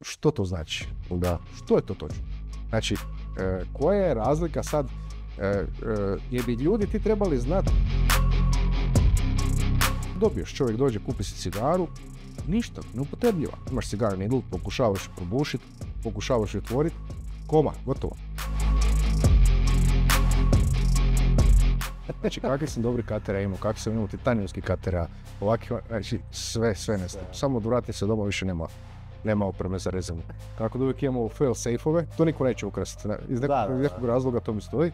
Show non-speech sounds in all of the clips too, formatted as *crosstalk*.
što to znači? Da. Što je to točno? Znači, e, koja je razlika sad? E, e bi ljudi ti trebali znati. Dobiješ, čovjek dođe, kupi si cigaru, ništa, neupotrebljiva. Imaš cigaru nidl, pokušavaš pobušit, pokušavaš je otvoriti, koma, gotovo. Znači, kakvi sam dobri katera imao, kakvi sam imao titanijski katera, ovakvi, znači, sve, sve nestalo. Samo odvrati se doma više nema nema opreme za rezanje. Kako da uvijek imamo fail safe to niko neće ukrasiti. Iz nekog, razloga to mi stoji.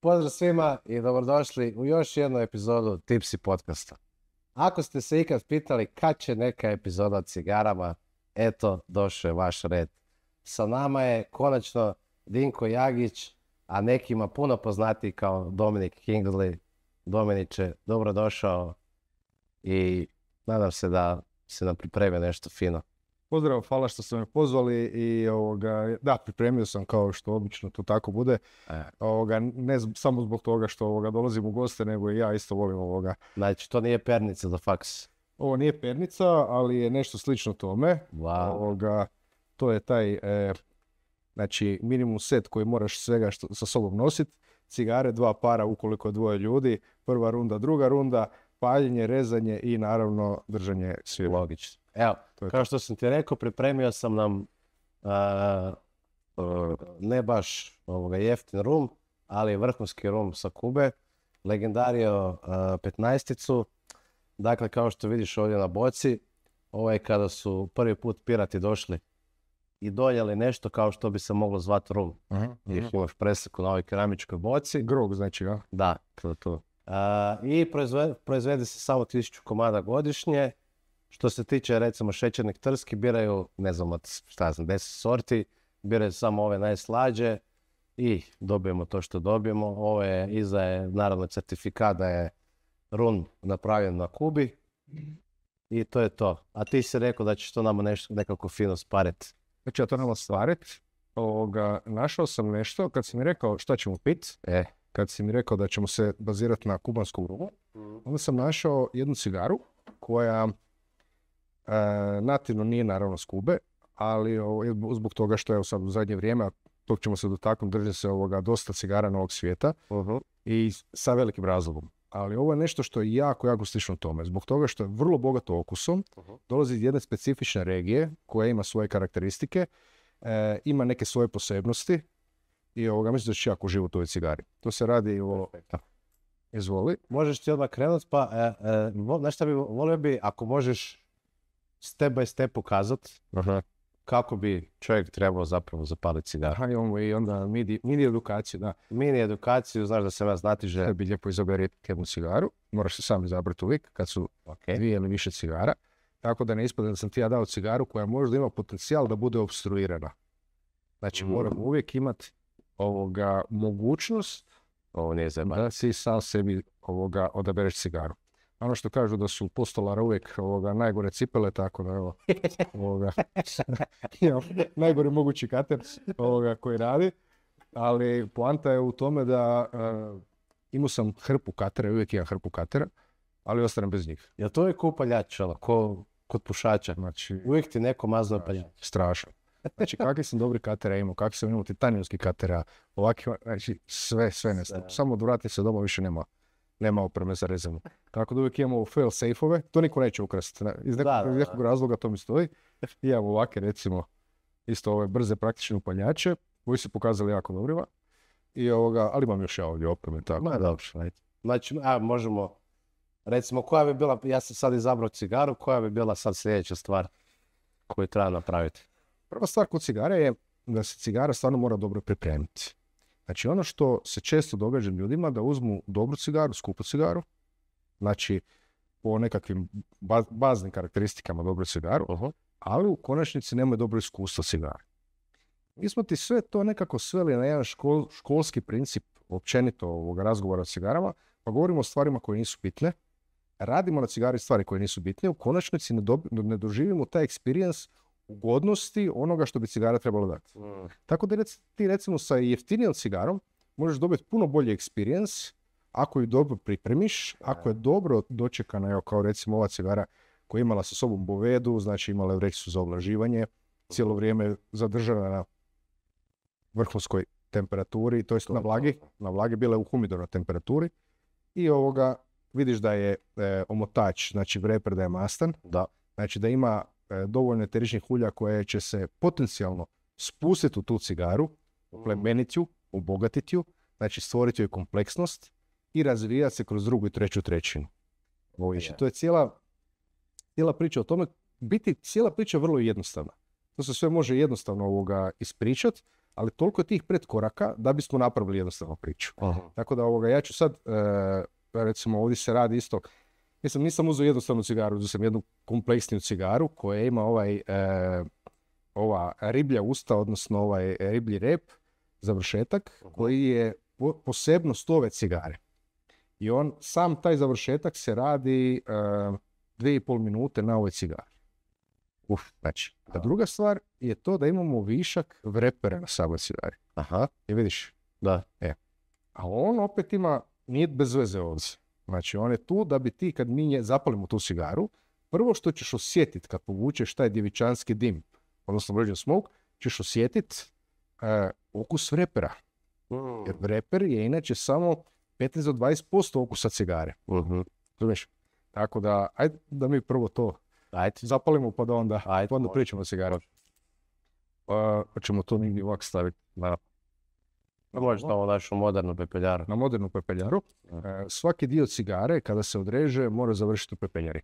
Pozdrav svima i dobrodošli u još jednu epizodu Tipsy podcasta. Ako ste se ikad pitali kad će neka epizoda o cigarama, eto, došao je vaš red. Sa nama je konačno Dinko Jagić, a nekima puno poznati kao Dominik Hingley. dobro dobrodošao i nadam se da se nam pripremio nešto fino pozdrav, hvala što ste me pozvali i ovoga, da, pripremio sam kao što obično to tako bude. E. Ovoga, ne samo zbog toga što ovoga, dolazim u goste, nego i ja isto volim ovoga. Znači, to nije pernica za faks? Ovo nije pernica, ali je nešto slično tome. Wow. Ovoga, to je taj e, znači, minimum set koji moraš svega što, sa sobom nositi. Cigare, dva para ukoliko je dvoje ljudi, prva runda, druga runda, paljenje, rezanje i naravno držanje svi Logično. Evo, kao što sam ti rekao, pripremio sam nam ne baš ovoga jeftin rum, ali vrhunski rum sa Kube. Legendario 15-icu. Dakle, kao što vidiš ovdje na boci, ovo je kada su prvi put pirati došli i donijeli nešto kao što bi se moglo zvati rum. Mhm, mhm. imaš preseku na ovoj keramičkoj boci. Grog znači, ja? Da, to I proizvede, proizvede se samo 1000 komada godišnje. Što se tiče recimo šećernih trski, biraju, ne znam, od, šta znam, deset sorti, biraju samo ove najslađe i dobijemo to što dobijemo. Ovo je, iza je naravno certifikat da je run napravljen na Kubi i to je to. A ti si rekao da ćeš to nama nešto, nekako fino sparet. Da ja to nama stvarit. Ovoga, našao sam nešto, kad si mi rekao šta ćemo pit, e. kad si mi rekao da ćemo se bazirati na kubansku rumu, mm. onda sam našao jednu cigaru koja E, natino nije naravno skube, ali zbog toga što je sad u zadnje vrijeme, tog ćemo se dotaknuti, drži se ovoga dosta cigara novog svijeta i sa velikim razlogom. Ali ovo je nešto što je jako, jako slično tome. Zbog toga što je vrlo bogato okusom, dolazi iz jedne specifične regije koja ima svoje karakteristike, e, ima neke svoje posebnosti i ovoga mislim da će jako život u ovoj cigari. To se radi o... Izvoli. Možeš ti odmah krenut, pa e, nešto bi, volio bi, ako možeš step by step pokazat kako bi čovjek trebao zapravo zapaliti cigar. imamo i onda mini, edukaciju, da. Mini edukaciju, znaš da se vas že... bi lijepo izabrati jednu cigaru, moraš se sam izabrati uvijek kad su dvije ili više cigara. Tako da ne ispada da sam ti ja dao cigaru koja možda ima potencijal da bude obstruirana. Znači mm. moramo uvijek imati ovoga mogućnost Ovo nije da si sam sebi ovoga odabereš cigaru ono što kažu da su postolara uvijek najgore cipele, tako da evo, *laughs* ovoga, *laughs* najgori mogući kater ovoga, koji radi. Ali poanta je u tome da eh, imao sam hrpu katera, uvijek imam hrpu katera, ali ostanem bez njih. Ja to je ko upaljač, kod pušača. Znači, uvijek ti neko mazno upaljač. Strašno. Znači, kakvi sam dobri katera imao, kakvi sam imao titanijski katera, ovakvi, znači, sve, sve nestalo. Samo odvratim se doma više nema nema opreme za rezervu. Tako da uvijek imamo fail safe to niko neće ukrasti. Iz nekog, razloga to mi stoji. I imamo ovakve recimo isto ove brze praktične upaljače koji su pokazali jako dobrima. I ovoga, ali imam još ja ovdje opreme tako. Ma dobro, Znači, a možemo, recimo koja bi bila, ja sam sad izabrao cigaru, koja bi bila sad sljedeća stvar koju treba napraviti? Prva stvar kod cigare je da se cigara stvarno mora dobro pripremiti. Znači ono što se često događa ljudima da uzmu dobru cigaru, skupu cigaru, znači po nekakvim baznim karakteristikama dobru cigaru, ali u konačnici nemaju dobro iskustvo cigara. Mi smo ti sve to nekako sveli na jedan škol, školski princip općenito ovog razgovora o cigarama, pa govorimo o stvarima koje nisu bitne, radimo na cigari stvari koje nisu bitne, u konačnici ne, ne doživimo taj experience ugodnosti onoga što bi cigara trebalo dati. Mm. Tako da ti recimo sa jeftinijom cigarom možeš dobiti puno bolji experience ako ju dobro pripremiš, ako je dobro dočekana, evo kao recimo ova cigara koja je imala sa sobom bovedu, znači imala je vreću za oblaživanje, cijelo mhm. vrijeme zadržana na vrhunskoj temperaturi, to jest na vlagi, na vlagi bila je u humidornoj temperaturi i ovoga vidiš da je e, omotač, znači vreper da je mastan, da. znači da ima E, dovoljno eteričnih ulja koje će se potencijalno spustiti u tu cigaru, plemeniti ju, obogatiti ju, znači stvoriti joj kompleksnost i razvijati se kroz drugu i treću trećinu. Znači, to je cijela, cijela priča o tome. Biti cijela priča vrlo jednostavna. To se sve može jednostavno ovoga ispričati, ali toliko je tih predkoraka da bismo napravili jednostavnu priču. Tako da ovoga, ja ću sad, e, recimo ovdje se radi isto, Mislim, nisam uzeo jednostavnu cigaru, uzeo sam jednu kompleksniju cigaru koja ima ovaj, e, ova riblja usta, odnosno ovaj riblji rep, završetak, koji je posebnost ove cigare. I on, sam taj završetak se radi e, dvije i pol minute na ovoj cigari. Uf, znači. A druga stvar je to da imamo višak vrepera na samoj Aha. I e, vidiš? Da. E. A on opet ima, nije bez veze ovdje. Znači, on je tu da bi ti, kad mi zapalimo tu cigaru, prvo što ćeš osjetiti kad povučeš taj djevičanski dim, odnosno Virgin smoke, ćeš osjetiti e, okus vrepera. Mm. Jer vreper je inače samo 15 do 20% okusa cigare. Mm-hmm. Tako da, ajde da mi prvo to ajde. zapalimo pa da onda, ajde, onda pričamo o pa ćemo to negdje ovak staviti na Možeš tamo daš modernu pepeljaru. Na modernu pepeljaru. Eh. Eh, svaki dio cigare kada se odreže mora završiti u pepeljari.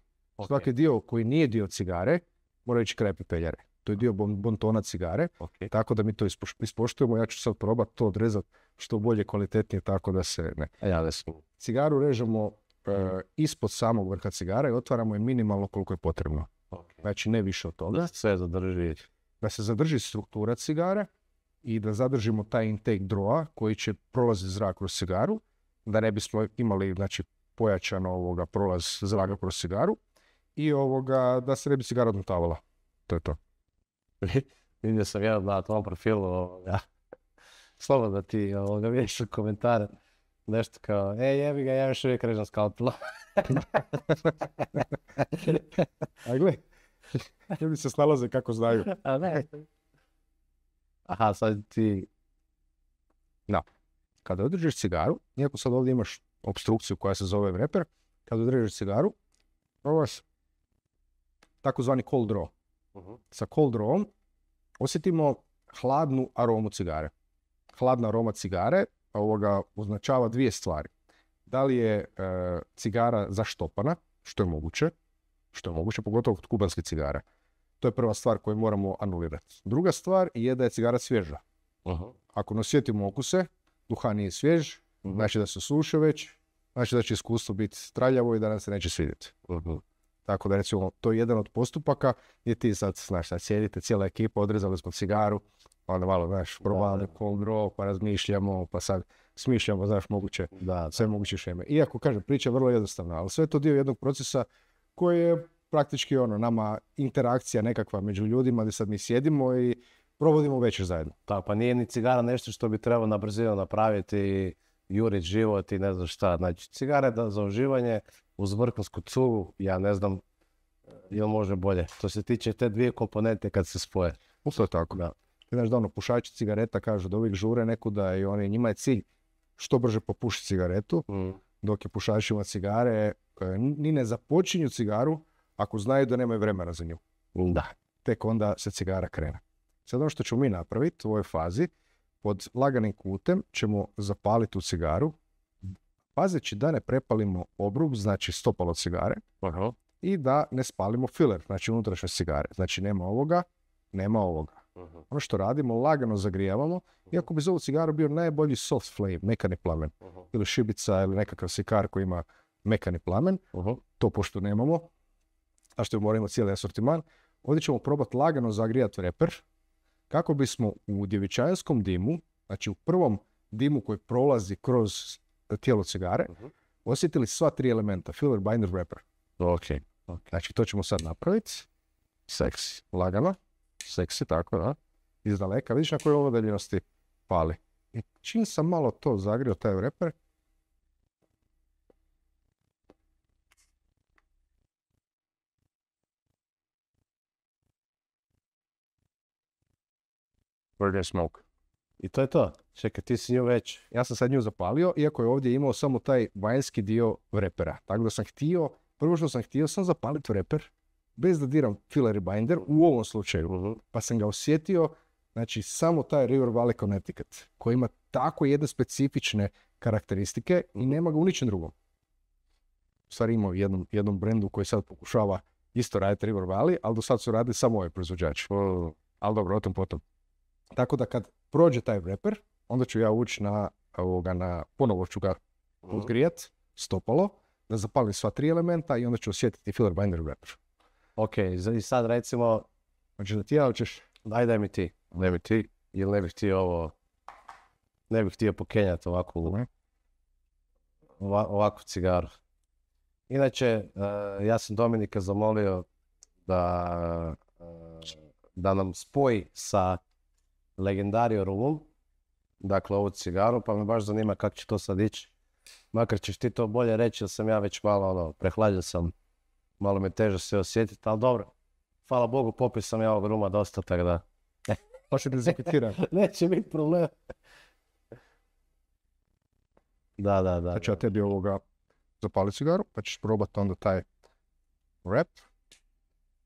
Svaki dio koji nije dio cigare mora ići kraj pepeljare. To je dio bontona cigare. Tako da mi to ispoštujemo. Ja ću sad probati to odrezati što bolje, kvalitetnije, tako da se ne. E, ja da Cigaru režemo eh, mhm. ispod samog vrha cigara i otvaramo je minimalno koliko je potrebno. Znači ne više od toga. Da se Da se zadrži struktura cigare i da zadržimo taj intake droa koji će prolazi zrak kroz cigaru, da ne bismo imali znači, pojačan ovoga, prolaz zraka kroz cigaru i ovoga, da se ne bi cigara odmutavala. To je to. *laughs* Vidio sam ja na tom profilu, ovoga. *laughs* slobodno ti ovoga, vidiš u nešto kao, e jebi ga, ja još uvijek režem skalpilo. *laughs* A gle, ljudi se snalaze kako znaju. A ne aha, sad ti... Da. Kada određeš cigaru, iako sad ovdje imaš obstrukciju koja se zove vreper, kada održiš cigaru, probaš takozvani cold draw. Mhm. Sa cold drawom osjetimo hladnu aromu cigare. Hladna aroma cigare označava dvije stvari. Da li je e, cigara zaštopana, što je moguće, što je moguće, pogotovo kod kubanske cigare. To je prva stvar koju moramo anulirati. Druga stvar je da je cigara svježa. Ako ne osjetimo okuse, duhan nije svjež, mhm. znači da se suše već, znači da će iskustvo biti straljavo i da nam se neće svidjeti. Mhm. Tako da recimo to je jedan od postupaka gdje ti sad, znaš, sad sjedite, cijela ekipa, odrezali smo cigaru, pa onda malo, znaš, probavamo cold pa razmišljamo, pa sad smišljamo, znaš, moguće, da, sve moguće šeme. Iako, kažem, priča je vrlo jednostavna, ali sve to dio jednog procesa koji je praktički ono, nama interakcija nekakva među ljudima gdje sad mi sjedimo i provodimo večer zajedno. Da, pa nije ni cigara nešto što bi trebalo na brzinu napraviti juriti život i ne znam šta. Znači, cigare da za uživanje uz vrhunsku cugu, ja ne znam ili eh, može bolje. To se tiče te dvije komponente kad se spoje. Uso je tako. Da. znaš da ono, pušači cigareta kažu da uvijek žure nekuda i oni, njima je cilj što brže popuši cigaretu, mm. dok je pušačima cigare eh, ni ne započinju cigaru, ako znaju da nemaju vremena za nju. Da. Tek onda se cigara krene. Sad ono što ćemo mi napraviti u ovoj fazi, pod laganim kutem ćemo zapaliti u cigaru, pazeći da ne prepalimo obrub, znači stopalo cigare, i da ne spalimo filer, znači unutrašnje cigare. Znači nema ovoga, nema ovoga. Ono što radimo, lagano zagrijavamo, iako bi za ovu cigaru bio najbolji soft flame, mekani plamen, ili šibica ili nekakav sikar koji ima mekani plamen, to pošto nemamo, zašto je moramo cijeli asortiman, ovdje ćemo probati lagano zagrijati reper kako bismo u djevičanskom dimu, znači u prvom dimu koji prolazi kroz e, tijelo cigare, mhm. osjetili sva tri elementa, filler, binder, wrapper. ok. Znači to ćemo sad napraviti. Seksi. Lagano. Seksi, tako da. Iz daleka. Vidiš na kojoj ovo pali. I e, čim sam malo to zagrio, taj wrapper, Burger Smoke. I to je to. Čekaj, ti si nju već... Ja sam sad nju zapalio, iako je ovdje imao samo taj vanjski dio repera. Tako da sam htio, prvo što sam htio sam zapaliti reper, bez da diram filler i binder, u ovom slučaju. Mhm. Pa sam ga osjetio, znači samo taj River Valley Connecticut, koji ima tako jedne specifične karakteristike i nema ga u ničem drugom. Stvari imao jednom, jednom brendu koji sad pokušava isto raditi River Valley, ali do sad su radili samo ovaj proizvođač. Mhm. Ali dobro, o tom potom. Tako da kad prođe taj wrapper, onda ću ja ući na, ovoga, na ponovo ću ga odgrijat, mhm. stopalo, da zapalim sva tri elementa i onda ću osjetiti filler binder wrapper. Ok, i sad recimo... Hoćeš da ti ja hoćeš? Daj, daj mi ti. Daj mi ti, jer ne bih ovo... Ne bih htio pokenjati ovako mhm. Okay. ovakvu cigaru. Inače, e, ja sam Dominika zamolio da, e, da nam spoji sa legendario rumom. dakle ovu cigaru, pa me baš zanima kako će to sad ići. Makar ćeš ti to bolje reći, jer sam ja već malo ono, prehlađen sam, malo me teže se osjetiti, ali dobro. Hvala Bogu, popio sam ja ovog ruma dosta, tako da... Pa se *laughs* Neće biti problem. Da, da, da. Znači ja tebi ovoga zapali cigaru, pa ćeš probati onda taj rap.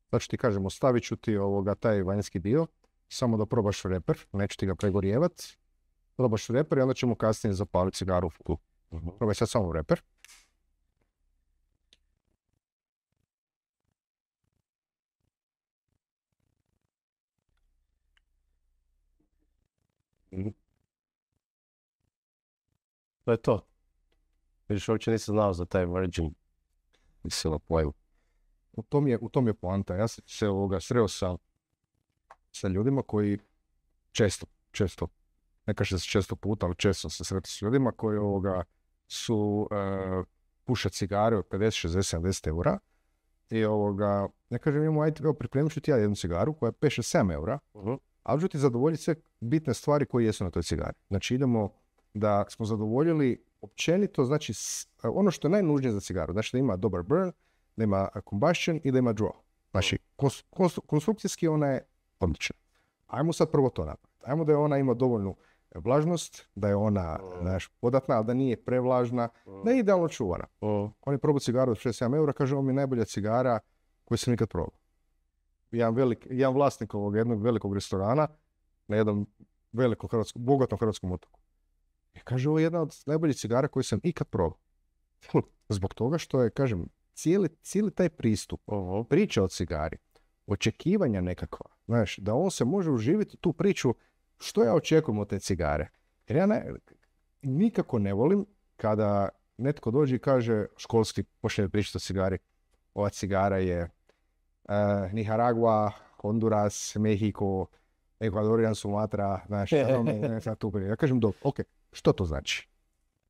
Znači ti kažem, ostavit ću ti ovoga taj vanjski dio, samo da probaš reper, neće ti ga pregorijevat. Probaš reper i onda ćemo kasnije zapaliti cigaru u mhm. Probaj sad samo reper. Mhm. To je to. Vidiš, uopće nisam znao za taj virgin. Mislim, na u tom je, u tom je poanta. Ja sam se ovoga sreo sa sa ljudima koji često, često, ne kažem se često puta, ali često se sreti s ljudima koji mhm. ovoga su e, puša cigare od 50, 60, 70 eura i ovoga, ne kažem imamo, ajde, evo, pripremit ću ti ja jednu cigaru koja je 5, 7 eura, uh-huh. ali ću ti zadovoljiti sve bitne stvari koje jesu na toj cigari. Znači idemo da smo zadovoljili općenito, znači e, ono što je najnužnije za cigaru, znači da ima dobar burn, da ima e, combustion i da ima draw. Znači, mhm. konstrukcijski ona je odlično. Ajmo sad prvo to napraviti. Ajmo da je ona ima dovoljnu vlažnost, da je ona podatna, ali da nije prevlažna, da je idealno čuvana. On je probao cigaru od 67 eura, kaže, ovo mi je najbolja cigara koju sam nikad probao. Jedan, velik, vlasnik ovog jednog velikog restorana na jednom velikom hrvatskom, bogatom hrvatskom otoku. I kaže, ovo je jedna od najboljih cigara koju sam ikad probao. Zbog toga što je, kažem, cijeli, cijeli taj pristup, priča o cigari, očekivanja nekakva, znaš, da on se može uživiti tu priču što ja očekujem od te cigare. Jer ja ne, nikako ne volim kada netko dođe i kaže školski počne pričati o cigari. Ova cigara je uh, Nicaragua, Honduras, Mexico, Ekvadorijan Sumatra, znaš, *laughs* ono, tu Ja kažem, dobro, ok, što to znači?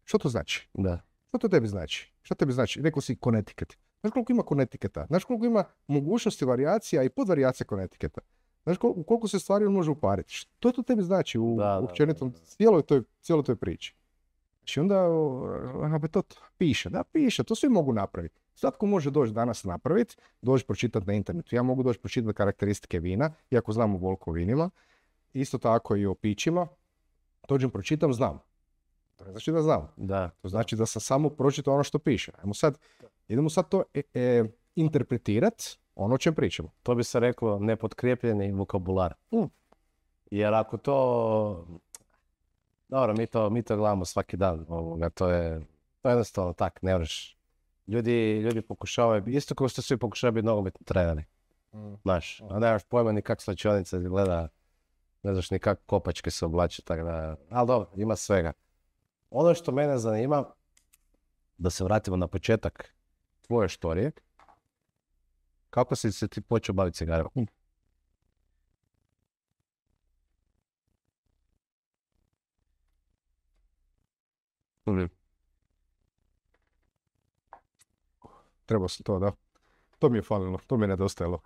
Što to znači? Da. Što to tebi znači? Što tebi znači? Rekao si Connecticut. Znaš koliko ima konetiketa? Znaš koliko ima mogućnosti varijacija i podvarijacija etiketa? Znaš koliko, koliko se stvari on može upariti? Što to tebi znači u općenitom cijeloj toj, cijeloj toj priči? Znači onda ono opet to piše. Da, piše, to svi mogu napraviti. Svatko može doći danas napraviti, doći pročitati na internetu. Ja mogu doći pročitati karakteristike vina, iako znam o volko vinima. Isto tako i o pićima. Dođem pročitam, znam. To ne znači da znam. Da. To znači da sam samo pročitao ono što piše. Ajmo sad Idemo sad to e, e, interpretirat ono o čem pričamo. To bi se reklo nepotkrijepljeni vokabular. Mm. Jer ako to... Dobro, mi to, mi to gledamo svaki dan. Ovoga. To je to jednostavno tak, ne Ljudi, ljudi pokušavaju, isto kao što svi pokušavaju biti nogometni treneri. Mm. Znaš, mm. a nemaš pojma ni kak slačionica gleda... ne znaš ni kak kopačke se oblače, tako da, ali dobro, ima svega. Ono što mene zanima, da se vratimo na početak tvoje štorije, kako si se ti počeo baviti Treba hm. hm. Trebao sam to, da. To mi je falilo, to mi je nedostajalo.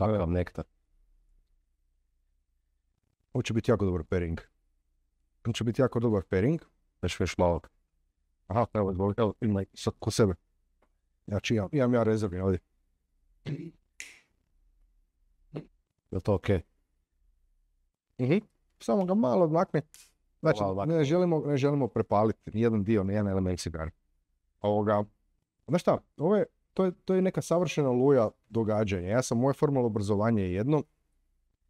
vam nektar? Ovo će biti jako dobar pairing. Ovo će biti jako dobar pairing. znači već malo aha, evo, evo, imaj sad ko sebe. Znači, imam, ja rezervni ovdje. Je to okej? Mhm. Samo ga malo odmakne. Znači, ne želimo, ne želimo prepaliti nijedan dio, nijedan element cigare. Ovoga, znaš šta, ovo je, to, je, to je neka savršena luja događanja. Ja sam, moje formalno obrazovanje je jedno.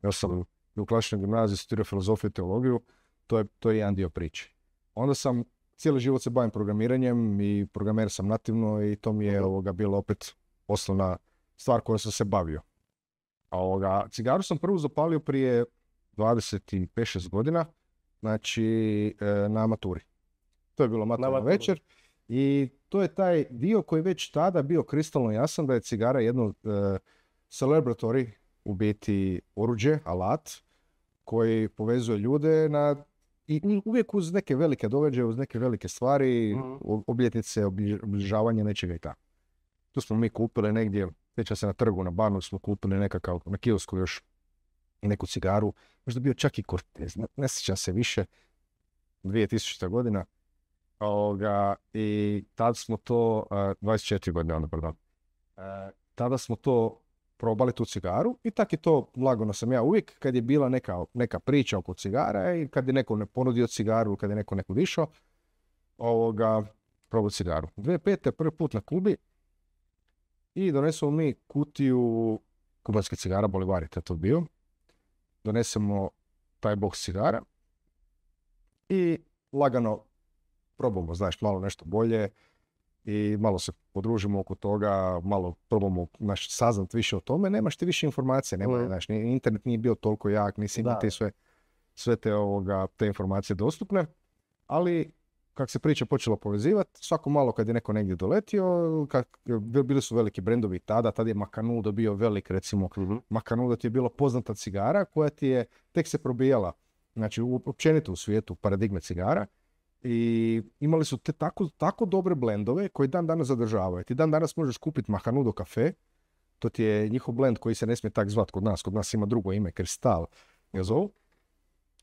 Ja sam u klasičnoj gimnaziji studirao filozofiju i teologiju. To je, to je jedan dio priče. Onda sam cijeli život se bavim programiranjem i programer sam nativno i to mi je ovoga, bilo opet osnovna stvar kojom sam se bavio. A ovoga, cigaru sam prvu zapalio prije 25-6 godina, znači e, na maturi. To je bilo maturno večer i to je taj dio koji već tada bio kristalno jasan da je cigara jedno uh, celebratory u biti oruđe, alat koji povezuje ljude na i uvijek uz neke velike događaje, uz neke velike stvari, mm. obljetnice, obližavanje nečega i tako. Tu smo mi kupili negdje, sjećam se na trgu, na banu smo kupili nekakav, na kiosku još i neku cigaru, možda bio čak i Cortez, ne, ne sjećam se više, 2000. godina. Ovoga, I tad smo to, uh, 24 godine onda, pardon, e, tada smo to probali tu cigaru i tak je to, lagano sam ja uvijek, kad je bila neka, neka priča oko cigara i kad je neko ne ponudio cigaru, kad je neko neko višao, ovoga, probao cigaru. 2005. prvi put na Kubi i donesemo mi kutiju kubanske cigara, Bolivari, je to bio. Donesemo taj box cigara i lagano probamo, znaš, malo nešto bolje, i malo se podružimo oko toga, malo probamo naš, saznat više o tome, nemaš ti više informacije, nema, mm. znaš, internet nije bio toliko jak, nisi te sve, sve te, ovoga, te informacije dostupne, ali kak se priča počela povezivati, svako malo kad je neko negdje doletio, kak, bili su veliki brendovi tada, tada je Makanudo bio velik, recimo, mm ti je bila poznata cigara koja ti je tek se probijala, znači općenito u svijetu paradigme cigara, i imali su te tako, tako dobre blendove koji dan danas zadržavaju. Ti dan danas možeš kupiti Mahanudo kafe, to ti je njihov blend koji se ne smije tak zvat kod nas, kod nas ima drugo ime, Kristal, ja zovu,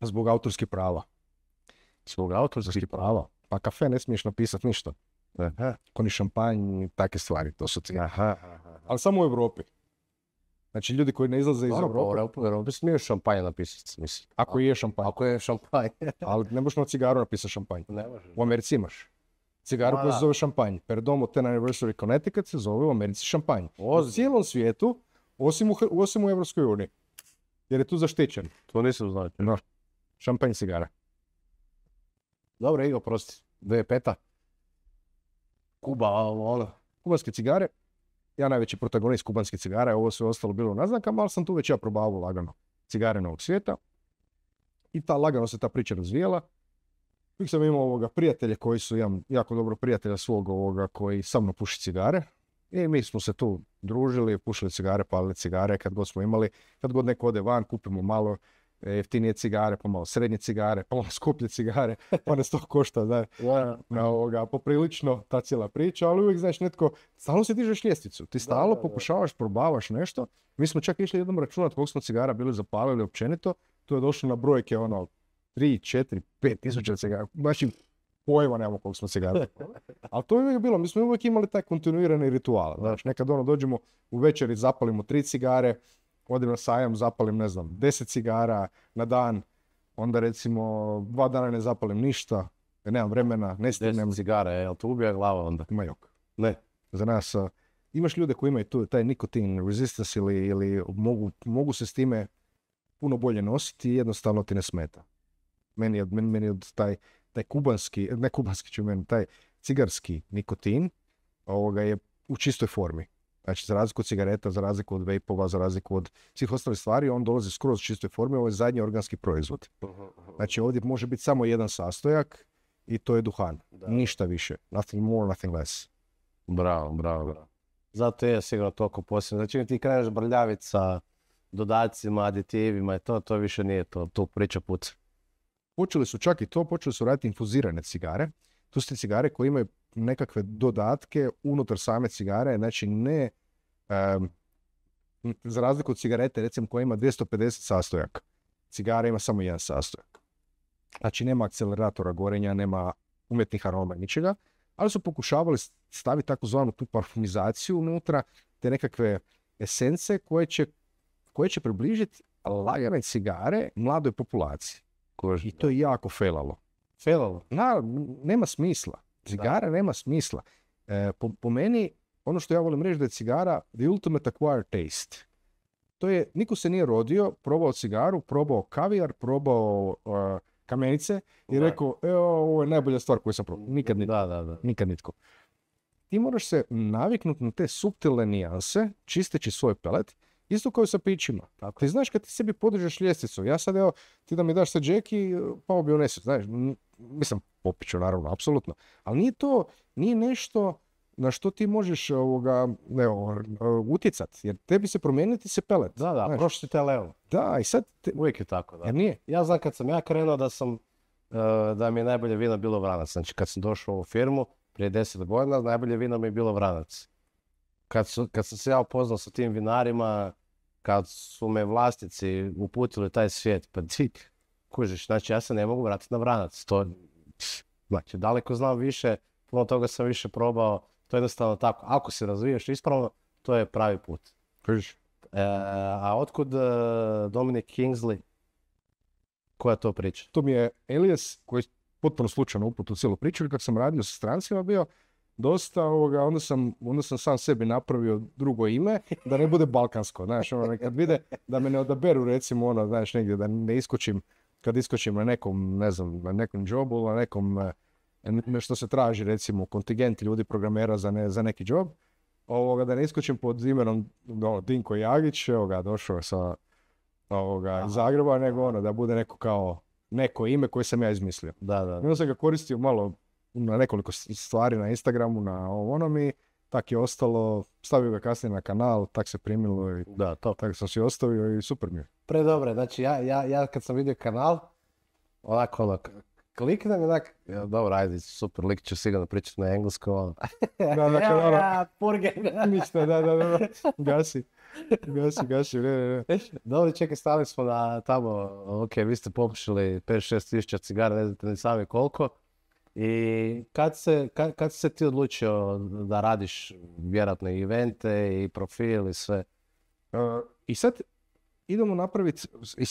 zbog autorskih prava. Zbog autorskih prava? Pa kafe ne smiješ napisati ništa. Aha. Ko ni šampanj, take stvari, to su ti. Ali samo u Europi. Znači ljudi koji ne izlaze iz Europe. U Europi smiješ šampanje napisati, mislim. Ako je šampanj. Ako je šampanj. *laughs* Ali ne možeš na cigaru napisati šampanj. Ne možeš. U Americi imaš. Cigaru koja se zove šampanj. Perdomo 10 Anniversary Connecticut se zove u Americi šampanj. U cijelom svijetu, osim u, osim u Evropskoj uniji. Jer je tu zaštićen. To nisam znao. No. Šampanj cigara. Dobro, Igo, prosti. Dve peta. Kuba, ono. Kubanske cigare ja najveći protagonist kubanske cigare, ovo sve ostalo bilo u naznakama, ali sam tu već ja probavao lagano cigare novog svijeta. I ta lagano se ta priča razvijela. Uvijek sam imao ovoga prijatelje koji su, imam jako dobro prijatelja svog ovoga koji sa mnom puši cigare. I mi smo se tu družili, pušili cigare, palili cigare kad god smo imali. Kad god neko ode van, kupimo malo, E, jeftinije cigare, pomalo pa srednje cigare, pomalo pa *laughs* skuplje cigare, pa nas to košta, *laughs* da, na ovoga, poprilično ta cijela priča, ali uvijek, znaš, netko, stalno si dižeš ljesticu. ti stalo pokušavaš, probavaš nešto, mi smo čak išli jednom računati koliko smo cigara bili zapalili općenito, tu je došlo na brojke, ono, 3, 4, pet tisuća cigara, baš pojma nemamo koliko smo cigara *laughs* Ali to je uvijek bilo, mi smo uvijek imali taj kontinuirani ritual, znaš, nekad ono dođemo u večeri, zapalimo tri cigare, odim na sajam, zapalim, ne znam, 10 cigara na dan, onda recimo dva dana ne zapalim ništa, jer nemam vremena, ne stignem. cigara, e, jel to ubija glava onda? Ima jok. Ne. Za nas, imaš ljude koji imaju tu, taj nikotin resistance ili, mogu, se s time puno bolje nositi i jednostavno ti ne smeta. Meni je, meni, od taj, taj kubanski, ne kubanski ću meni, taj cigarski nikotin ovoga je u čistoj formi. Znači, za razliku od cigareta, za razliku od vejpova, za razliku od svih ostalih stvari, on dolazi skroz čistoj formi, ovo je zadnji organski proizvod. Znači, ovdje može biti samo jedan sastojak i to je duhan. Ništa više. Nothing more, nothing less. Bravo, bravo, bravo. Zato je sigurno toliko posebno. Znači, ti kreneš brljavit sa dodacima, aditivima i to, to više nije to. to priča put. Počeli su čak i to, počeli su raditi infuzirane cigare. To su te cigare koje imaju nekakve dodatke unutar same cigare, znači ne za razliku od cigarete, recimo koja ima 250 sastojaka, cigara ima samo jedan sastojak. Znači nema akceleratora gorenja, nema umjetnih aroma ničega, ali su pokušavali staviti takozvanu tu parfumizaciju unutra, te nekakve esence koje će, približiti lagane cigare mladoj populaciji. I to je jako felalo. Felalo? nema smisla. Cigara nema smisla. E, po meni, ono što ja volim reći da je cigara the ultimate acquired taste. To je, niko se nije rodio, probao cigaru, probao kavijar, probao uh, kamenice i rekao, evo, ovo je najbolja stvar koju sam probao. Nikad, nitko. Da, da, Nikad nitko. Ti moraš se naviknuti na te subtilne nijanse, čisteći svoj pelet, Isto kao i sa pićima. Tako. Ti znaš kad ti sebi podižeš ljestvicu, ja sad evo, ti da mi daš sa džeki, pao bi u znaš, mislim, popiću naravno, apsolutno, ali nije to, nije nešto na što ti možeš ovoga, evo, utjecat, jer tebi se promijeniti se pelet. Da, da, prošli te levo. Da, i sad... Uvijek je tako, da. Jer nije. Ja znam kad sam ja krenuo da sam, e, da mi je najbolje vino bilo vranac. Znači kad sam došao u firmu, prije deset godina, najbolje vino mi je bilo vranac. Kad, su, kad sam se ja upoznao sa tim vinarima, kad su me vlasnici uputili taj svijet, pa ti kužiš, znači ja se ne mogu vratiti na vranac. To, znači, daleko znam više, puno toga sam više probao, to je jednostavno tako. Ako se razvijaš ispravno, to je pravi put. Kažeš. a otkud e, Dominic Kingsley? Koja to priča? To mi je Elias koji je potpuno slučajno uput u cijelu priču. kad sam radio sa strancima bio, dosta ovoga, onda sam, onda sam sam sebi napravio drugo ime, da ne bude balkansko, znaš, ono, kad vide da me ne odaberu, recimo, ono, znaš, negdje, da ne iskočim, kad iskočim na nekom, ne znam, na nekom jobu, na nekom e, E, što se traži recimo kontingent ljudi programera za, ne, za neki job. Ovoga, da ne iskočim pod imenom no, Dinko Jagić, evo ga, došao sa ovoga, iz Zagreba, nego ono, da bude neko kao neko ime koje sam ja izmislio. Da, da. Onda sam ga koristio malo na nekoliko stvari na Instagramu, na onom i tak je ostalo, stavio ga kasnije na kanal, tak se primilo i da, to. tak sam si ostavio i super mi je. Pre dobro, znači ja, ja, ja kad sam vidio kanal, onako ono, klikne mi dobro, ajde, super, lik ću sigurno pričati na engleskom, ono. da, *laughs* ja, ja, *laughs* ništa, da, da, da, gasi, gasi, gasi, Dobro, čekaj, stali smo na tamo, ok, vi ste popušili 5-6 tisuća cigara, ne znate ni sami koliko. I kad se, ti odlučio da radiš vjerojatno i evente i profil i sve? E, I sad, idemo napraviti,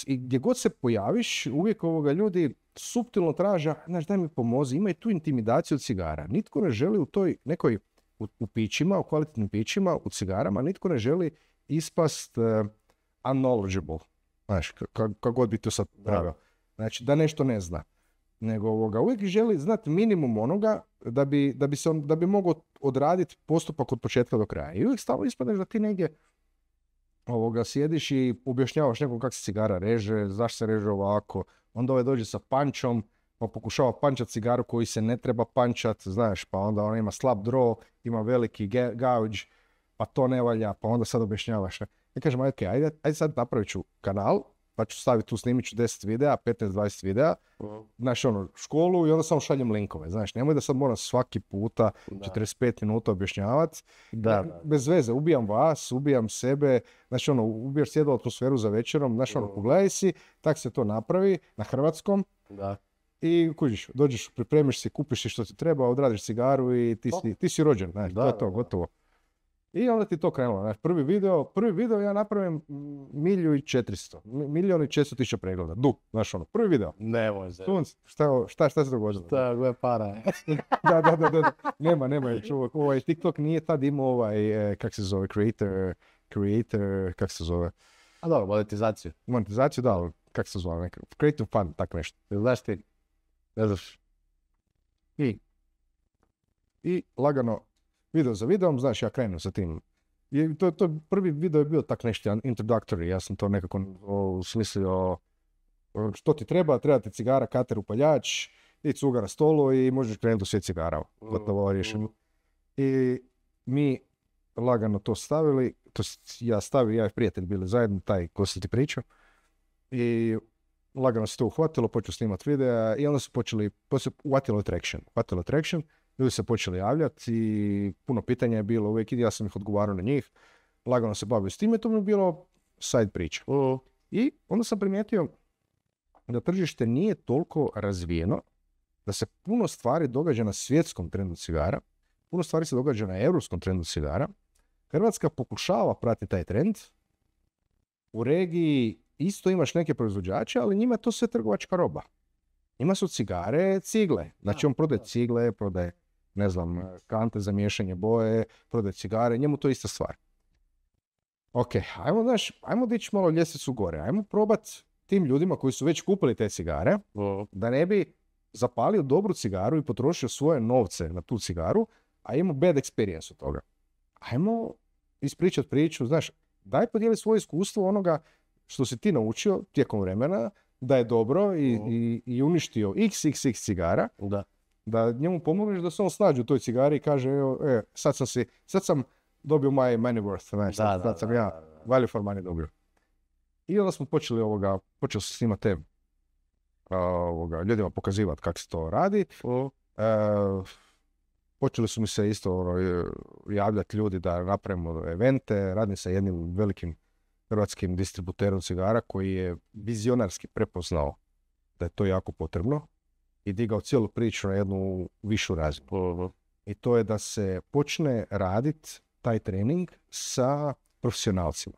i gdje god se pojaviš, uvijek ovoga ljudi subtilno traža, znaš daj mi pomozi, ima tu intimidaciju od cigara. Nitko ne želi u toj nekoj, u, pićima, u kvalitetnim pićima, u cigarama, nitko ne želi ispast e, unknowledgeable. Znaš, kako god bi to sad pravio. Znači, da nešto ne zna. Nego ovoga, uvijek želi znati minimum onoga da bi, da mogao odraditi postupak od početka do kraja. I uvijek stalo ispadneš da ti negdje ovoga, sjediš i objašnjavaš nekom kako se cigara reže, zašto se reže ovako. Onda ovaj dođe sa pančom, pa pokušava pančat cigaru koji se ne treba pančat, znaš, pa onda on ima slab draw, ima veliki gauđ, pa to ne valja, pa onda sad objašnjavaš. Ja kažem, ok, ajde, ajde sad napravit ću kanal pa ću staviti tu snimit ću 10 videa, 15-20 videa, uh znaš ono, školu i onda samo šaljem linkove, znaš, nemoj da sad moram svaki puta 45 minuta objašnjavati, da, bez veze, ubijam vas, ubijam sebe, znaš ono, ubijaš jednu atmosferu za večerom, znaš ono, mhm. pogledaj si, tak se to napravi na hrvatskom, da. I kužiš, dođeš, pripremiš si, kupiš si što ti treba, odradiš cigaru i ti si, ti si rođen, znaš, to je to, gotovo. I onda ti to krenulo. Znaš, prvi video, prvi video ja napravim milijun i četiristo. Milijun i četiristo tisuća pregleda. Du, znaš ono, prvi video. Ne se. Tunc, šta, šta, šta se dogodilo? Šta, gle para. *laughs* da, da, da, da, Nema, nema još Ovaj, TikTok nije tad imao ovaj, e, kak se zove, creator, creator, kak se zove. A dobro, monetizaciju. Monetizaciju, da, ali kak se zove, neka, creative fund, tako nešto. znaš ti? Ne znaš. I? I lagano video za videom, znaš, ja krenem sa tim. I to, to prvi video je bio tak nešto, introductory, ja sam to nekako usmislio što ti treba, treba ti cigara, kater, upaljač, i cuga na stolu i možeš krenuti u svijet cigara. Mm, gotovo mm. I mi lagano to stavili, to ja stavio, ja i prijatelj bili zajedno, taj ko se ti pričao. I lagano se to uhvatilo, počeo snimati videa i onda su počeli, poslije uhvatilo attraction. Uhvatilo Ljudi se počeli javljati i puno pitanja je bilo uvijek i ja sam ih odgovarao na njih. Lagano se bavio s time, to mi je bilo side priča. Mhm. I onda sam primijetio da tržište nije toliko razvijeno, da se puno stvari događa na svjetskom trendu cigara, puno stvari se događa na europskom trendu cigara. Hrvatska pokušava pratiti taj trend. U regiji isto imaš neke proizvođače, ali njima je to sve trgovačka roba. Njima su cigare, cigle. Znači on prodaje cigle, prodaje ne znam, e, kante za miješanje boje, prodaj cigare, njemu to je ista stvar. Ok, ajmo, znaš, ajmo dići malo ljestvicu gore, ajmo probat tim ljudima koji su već kupili te cigare, da ne bi zapalio dobru cigaru i potrošio svoje novce na tu cigaru, a imao bad experience od toga. Ajmo ispričat priču, znaš, daj podijeli svoje iskustvo onoga što si ti naučio tijekom vremena, da je dobro i, i, i uništio xxx cigara, da da njemu pomogneš da se on snađu u toj cigari i kaže, evo, e, sad sam si, sad sam dobio my money worth, znači, sad, sam ja value for money dobio. I onda smo počeli ovoga, počeli smo snimati te, pa, ovoga, ljudima pokazivati kako se to radi. E, počeli su mi se isto ono, e, javljati ljudi da napravimo evente, radim sa jednim velikim hrvatskim distributerom cigara koji je vizionarski prepoznao da je to jako potrebno i digao cijelu priču na jednu višu razinu. I to je da se počne raditi taj trening sa profesionalcima.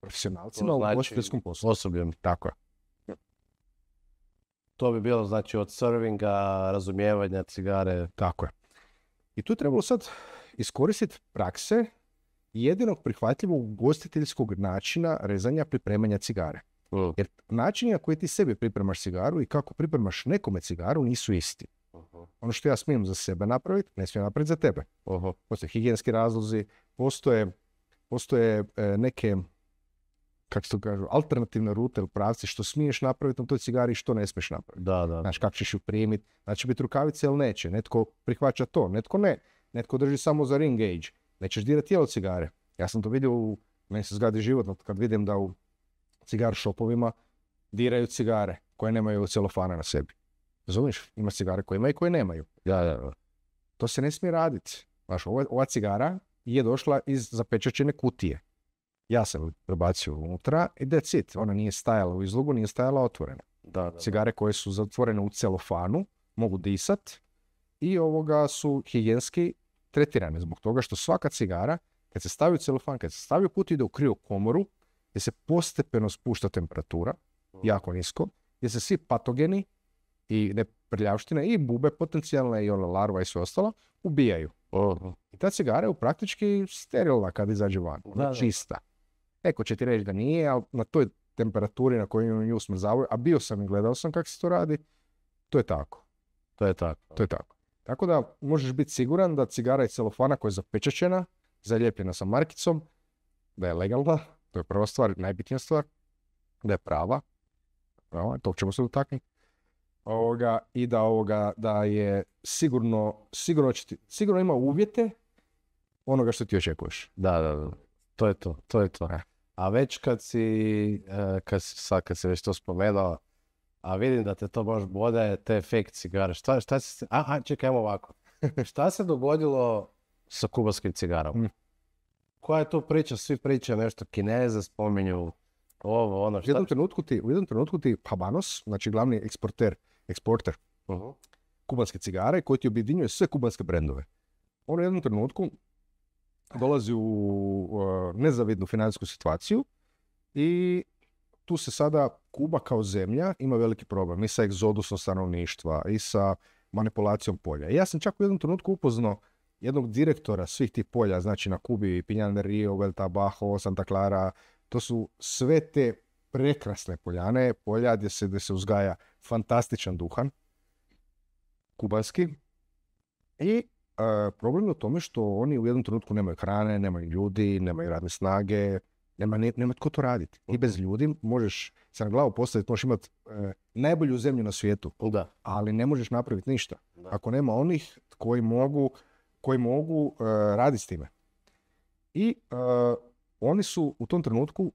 Profesionalcima znači, u ugostiteljskom poslu. Tako je. To bi bilo znači od servinga, razumijevanja cigare. Tako je. I tu je trebalo sad iskoristiti prakse jedinog prihvatljivog ugostiteljskog načina rezanja pripremanja cigare. Mm. Jer način na koji ti sebi pripremaš cigaru i kako pripremaš nekome cigaru nisu isti. Ono što ja smijem za sebe napraviti, ne smijem napraviti za tebe. Uh-huh. Postoje higijenski razlozi, postoje, postoje e, neke kako se to kažu, alternativne rute ili pravci, što smiješ napraviti na toj cigari i što ne smiješ napraviti. Da, da. Znaš, kako ćeš ju primiti, znači biti rukavice ili neće, netko prihvaća to, netko ne, netko drži samo za ring gauge, nećeš dirati tijelo cigare. Ja sam to vidio u, meni se zgadi život kad vidim da u cigar šopovima diraju cigare koje nemaju celofana na sebi. Razumiješ? Ima cigare koje imaju i koje nemaju. da, da. To se ne smije raditi. Znaš, ova, ova cigara je došla iz zapečaćene kutije. Ja sam prebacio unutra i that's it. Ona nije stajala u izlogu, nije stajala otvorena. Da, da, Cigare koje su zatvorene u celofanu mogu disat i ovoga su higijenski tretirane zbog toga što svaka cigara kad se stavi u celofan, kad se stavi u kutiju ide u kriju komoru, gdje se postepeno spušta temperatura, mhm. jako nisko, gdje se svi patogeni i neprljavštine i bube potencijalne i ona larva i sve ostalo ubijaju. Mhm. I ta cigara je praktički sterilna kad izađe van, ona čista. Eko će ti reći da nije, ali na toj temperaturi na kojoj nju smrzavaju, a bio sam i gledao sam kako se to radi, to je tako. To je tako. To je tako. Tako da možeš biti siguran da cigara iz celofana koja je zapečaćena, zalijepljena sa markicom, da je legalna, to je prva stvar, najbitnija stvar, da je prava, prava to ćemo se dotaknuti, ovoga, i da, ovoga, da je sigurno, sigurno, će ti, sigurno ima uvjete onoga što ti očekuješ. Da, da, da. To je to, to je to. E. A već kad si, e, kad, sad kad si već to spomenuo, a vidim da te to baš bode, te efekt cigara. Šta, šta si, aha, čekajmo ovako. *laughs* šta se dogodilo sa kubanskim cigarama? Mm koja je to priča, svi priča nešto Kineze, spominju ovo, ono šta. U jednom trenutku ti, u jednom trenutku ti Habanos, znači glavni eksporter, eksporter mhm. kubanske cigare koji ti objedinjuje sve kubanske brendove. On u jednom trenutku dolazi u nezavidnu financijsku situaciju i tu se sada Kuba kao zemlja ima veliki problem i sa egzodusom stanovništva i sa manipulacijom polja. ja sam čak u jednom trenutku upoznao jednog direktora svih tih polja, znači na Kubi, Pinjan del Rio, Velta Bajo, Santa Clara, to su sve te prekrasne poljane, polja gdje se, gdje se uzgaja fantastičan duhan, kubanski. I e, problem je u tome što oni u jednom trenutku nemaju hrane, nemaju ljudi, nemaju radne snage, nema, nema tko to raditi. I bez ljudi možeš se na glavu postaviti, možeš imati e, najbolju zemlju na svijetu, da. ali ne možeš napraviti ništa. Ako nema onih koji mogu koji mogu e, raditi s time. I e, oni su u tom trenutku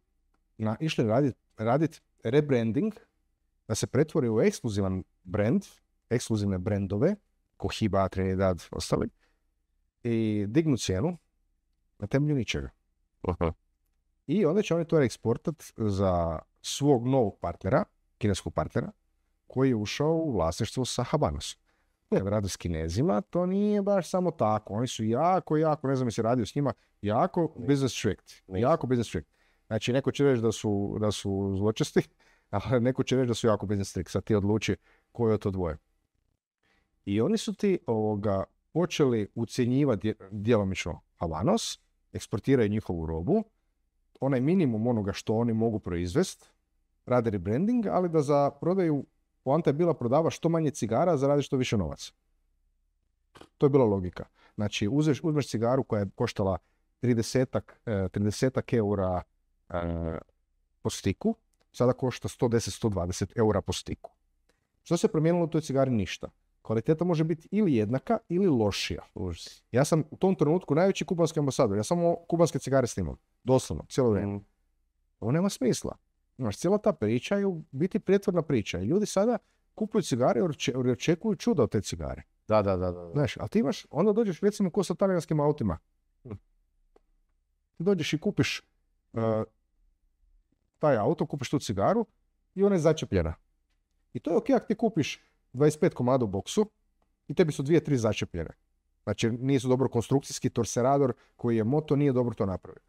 na, išli raditi radit rebranding da se pretvori u ekskluzivan brand, ekskluzivne brendove, Kohiba, Trinidad, ostali, i dignu cijenu na temelju ničega. I onda će oni to eksportat za svog novog partnera, kineskog partnera, koji je ušao u vlasništvo sa Habanos ne, rade s kinezima, to nije baš samo tako. Oni su jako, jako, ne znam se radio s njima, jako business strict. Jako business strict. Znači, neko će reći da su, da su zločesti, *laughs* a neko će reći da su jako business strict. Sad ti odluči koji od to dvoje. I oni su ti ovoga, počeli ucjenjivati djelomično Havanos, eksportiraju njihovu robu, onaj minimum onoga što oni mogu proizvesti, rade rebranding, ali da za prodaju poanta je bila prodava što manje cigara, zaradi što više novaca. To je bila logika. Znači, uzmeš, uzmeš cigaru koja je koštala 30, e, eura e, po stiku, sada košta 110-120 eura po stiku. Što se promijenilo u toj cigari? Ništa. Kvaliteta može biti ili jednaka ili lošija. Ja sam u tom trenutku najveći kubanski ambasador. Ja samo kubanske cigare snimam. Doslovno, cijelo vrijeme. Mm. Ovo nema smisla. Znaš, cijela ta priča je u biti pretvorna priča. I ljudi sada kupuju cigare jer očekuju čuda od te cigare. Da, da, da. da. Znaš, ali ti imaš, onda dođeš recimo ko sa talijanskim autima. Hm. Dođeš i kupiš e, taj auto, kupiš tu cigaru i ona je začepljena. I to je ok ako ti kupiš 25 komada u boksu i tebi su dvije, tri začepljene. Znači nisu dobro konstrukcijski, torcerador koji je moto nije dobro to napravio.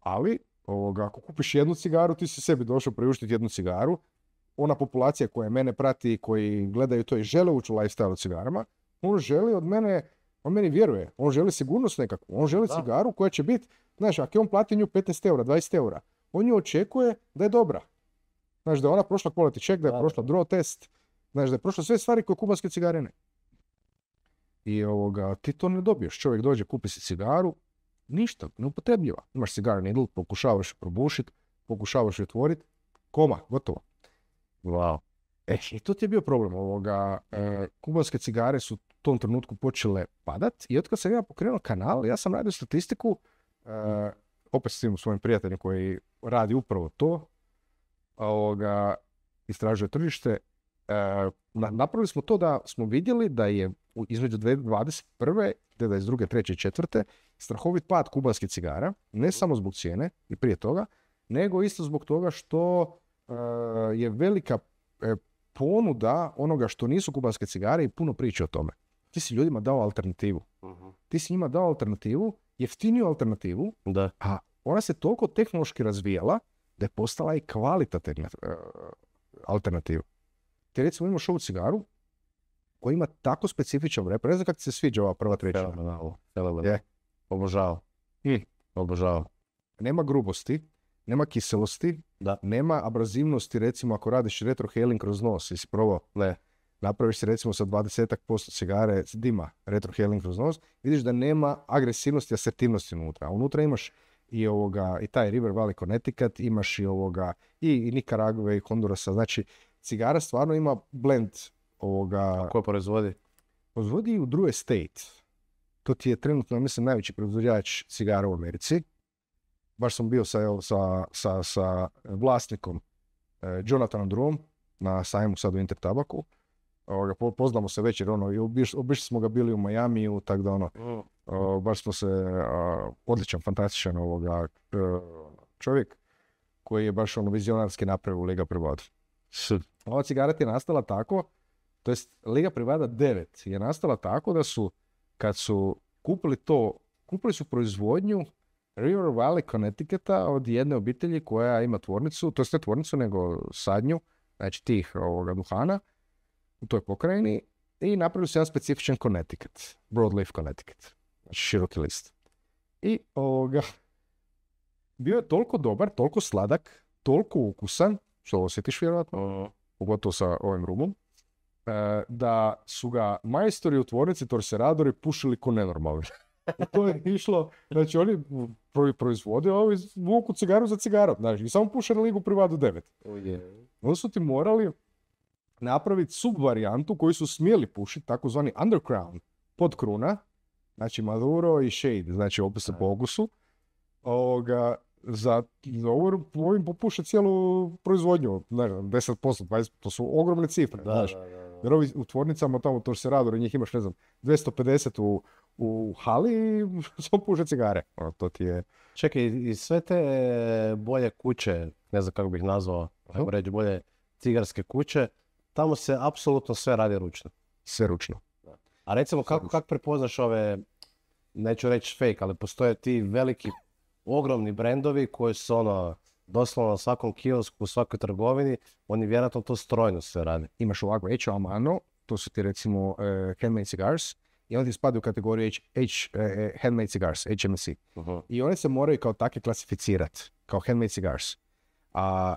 Ali Ovoga, ako kupiš jednu cigaru, ti si sebi došao priuštiti jednu cigaru. Ona populacija koja mene prati, koji gledaju to i žele ući u lifestyle cigarama, on želi od mene, on meni vjeruje. On želi sigurnost nekakvu. On želi cigaru koja će biti, znaš, ako je on plati nju 15 eura, 20 eura, on nju očekuje da je dobra. Znaš, da je ona prošla quality check, da je prošla draw test, znaš, da je prošla sve stvari koje kubanske ne. I ovoga, ti to ne dobiješ. Čovjek dođe, kupi si cigaru, ništa, neupotrebljiva. Imaš cigar needle, pokušavaš probušit, pokušavaš otvoriti, koma, gotovo. Wow. E, i to ti je bio problem ovoga. E, kubanske cigare su u tom trenutku počele padat i otkad sam ja pokrenuo kanal, ja sam radio statistiku, e, opet s tim svojim prijateljem koji radi upravo to, ovoga, istražuje tržište, e, napravili smo to da smo vidjeli da je između 2021. 2022. 2023. i 2024 strahovit pad kubanske cigara, ne samo zbog cijene i prije toga, nego isto zbog toga što e, je velika e, ponuda onoga što nisu kubanske cigare i puno priče o tome. Ti si ljudima dao alternativu. Mhm. Ti si njima dao alternativu, jeftiniju alternativu, da. a ona se toliko tehnološki razvijala da je postala i kvalitativna e, alternativa. Ti recimo imaš ovu cigaru koja ima tako specifičan rep, ne znam kako ti se sviđa ova prva trećina. Obožavao. Hm. I? Nema grubosti, nema kiselosti, da. nema abrazivnosti, recimo ako radiš retrohaling kroz nos, jesi probao, napraviš se recimo sa 20% cigare dima retrohaling kroz nos, vidiš da nema agresivnosti i asertivnosti unutra. unutra imaš i ovoga, i taj River Valley Connecticut, imaš i ovoga, i, i Nikaragove i Hondurasa, znači cigara stvarno ima blend ovoga... A ko proizvodi? Proizvodi u druge state to ti je trenutno, mislim, najveći proizvođač cigara u Americi. Baš sam bio sa, sa, sa, sa vlasnikom eh, Jonathanom Drum na sajmu sad u Intertabaku. Ovoga, poznamo se jer, ono, i obišli smo ga bili u Majamiju, tako da ono, baš smo se, a, odličan, fantastičan ovoga, e, čovjek koji je baš ono vizionarski napravio Liga Privada. Ova cigara je nastala tako, to jest Liga Privada 9 je nastala tako da su kad su kupili to, kupili su proizvodnju River Valley Connecticuta od jedne obitelji koja ima tvornicu, to ne tvornicu nego sadnju, znači tih ovoga duhana u toj pokrajini i napravili su jedan specifičan Connecticut, Broadleaf Connecticut, znači široki list. I ovoga, bio je toliko dobar, toliko sladak, toliko ukusan, što osjetiš vjerojatno, pogotovo sa ovim rumom, E, da su ga majstori u tvornici torseradori pušili ko nenormalni. to je išlo, znači oni proizvode, ovi vuku cigaru za cigaru. znači, i samo puše na ligu privadu 9. Oni Onda su ti morali napraviti subvarijantu koju su smjeli pušiti, takozvani underground, pod kruna, znači Maduro i Shade, znači opise Bogusu, ovoga, za ovo ovim popuše cijelu proizvodnju, ne znam, 10%, 20%, to su ogromne cifre, Znači, jer ovi u tvornicama tamo, to se rado, njih imaš, ne znam, 250 u, u hali i *laughs* samo cigare. Ono, to ti je... Čekaj, i sve te bolje kuće, ne znam kako bih nazvao, ajmo reći bolje cigarske kuće, tamo se apsolutno sve radi ručno. Sve ručno. A recimo, kako, kako prepoznaš ove, neću reći fake, ali postoje ti veliki, ogromni brendovi koji su ono, doslovno na svakom kiosku, u svakoj trgovini, oni vjerojatno to strojno sve rade. Imaš ovakvu h manu, to su ti recimo eh, handmade cigars, i oni spadaju u kategoriju H, H, eh, eh, handmade cigars, HMC. I one se moraju kao takve klasificirati, kao handmade cigars. A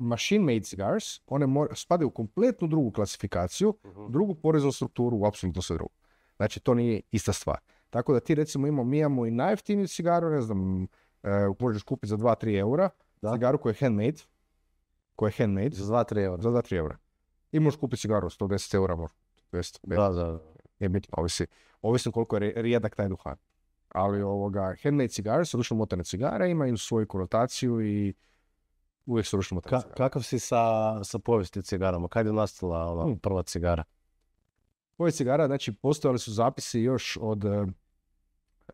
machine made cigars, one spadaju u kompletnu drugu klasifikaciju, mhm. drugu poreznu strukturu, u apsolutno sve drugo. Znači to nije ista stvar. Tako da ti recimo imamo, mi imamo i najjeftiniju cigaru, ne znam, E, možeš kupiti za 2-3 eura da. cigaru koja je handmade. Koja je handmade. Za 2-3 eura. Za 2-3 eura. I možeš kupiti cigaru, 110 eura možda. 200, da, da. Je bitno, ovisi, ovisno koliko je rijedak taj duhan. Ali ovoga, handmade cigare su ručno motane cigare, imaju svoju konotaciju i uvijek su ručno motane Ka- cigare. Kakav si sa, sa povijesti cigarama? Kad je nastala ova hmm. prva cigara? Povijest cigara, znači postojali su zapisi još od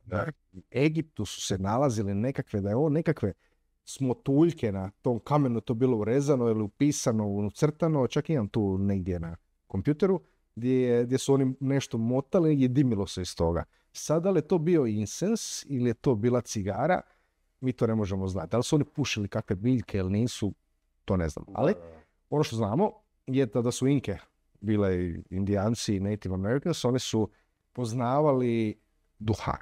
da. u Egiptu su se nalazili nekakve, da je ovo nekakve smotuljke na tom kamenu to bilo urezano ili upisano, ucrtano, čak imam tu negdje na kompjuteru, gdje, su oni nešto motali i dimilo se iz toga. Sada li je to bio insens ili je to bila cigara, mi to ne možemo znati. Da li su oni pušili kakve biljke ili nisu, to ne znam. Ali ono što znamo je da, su Inke bile indijanci i Native Americans, oni su poznavali duhan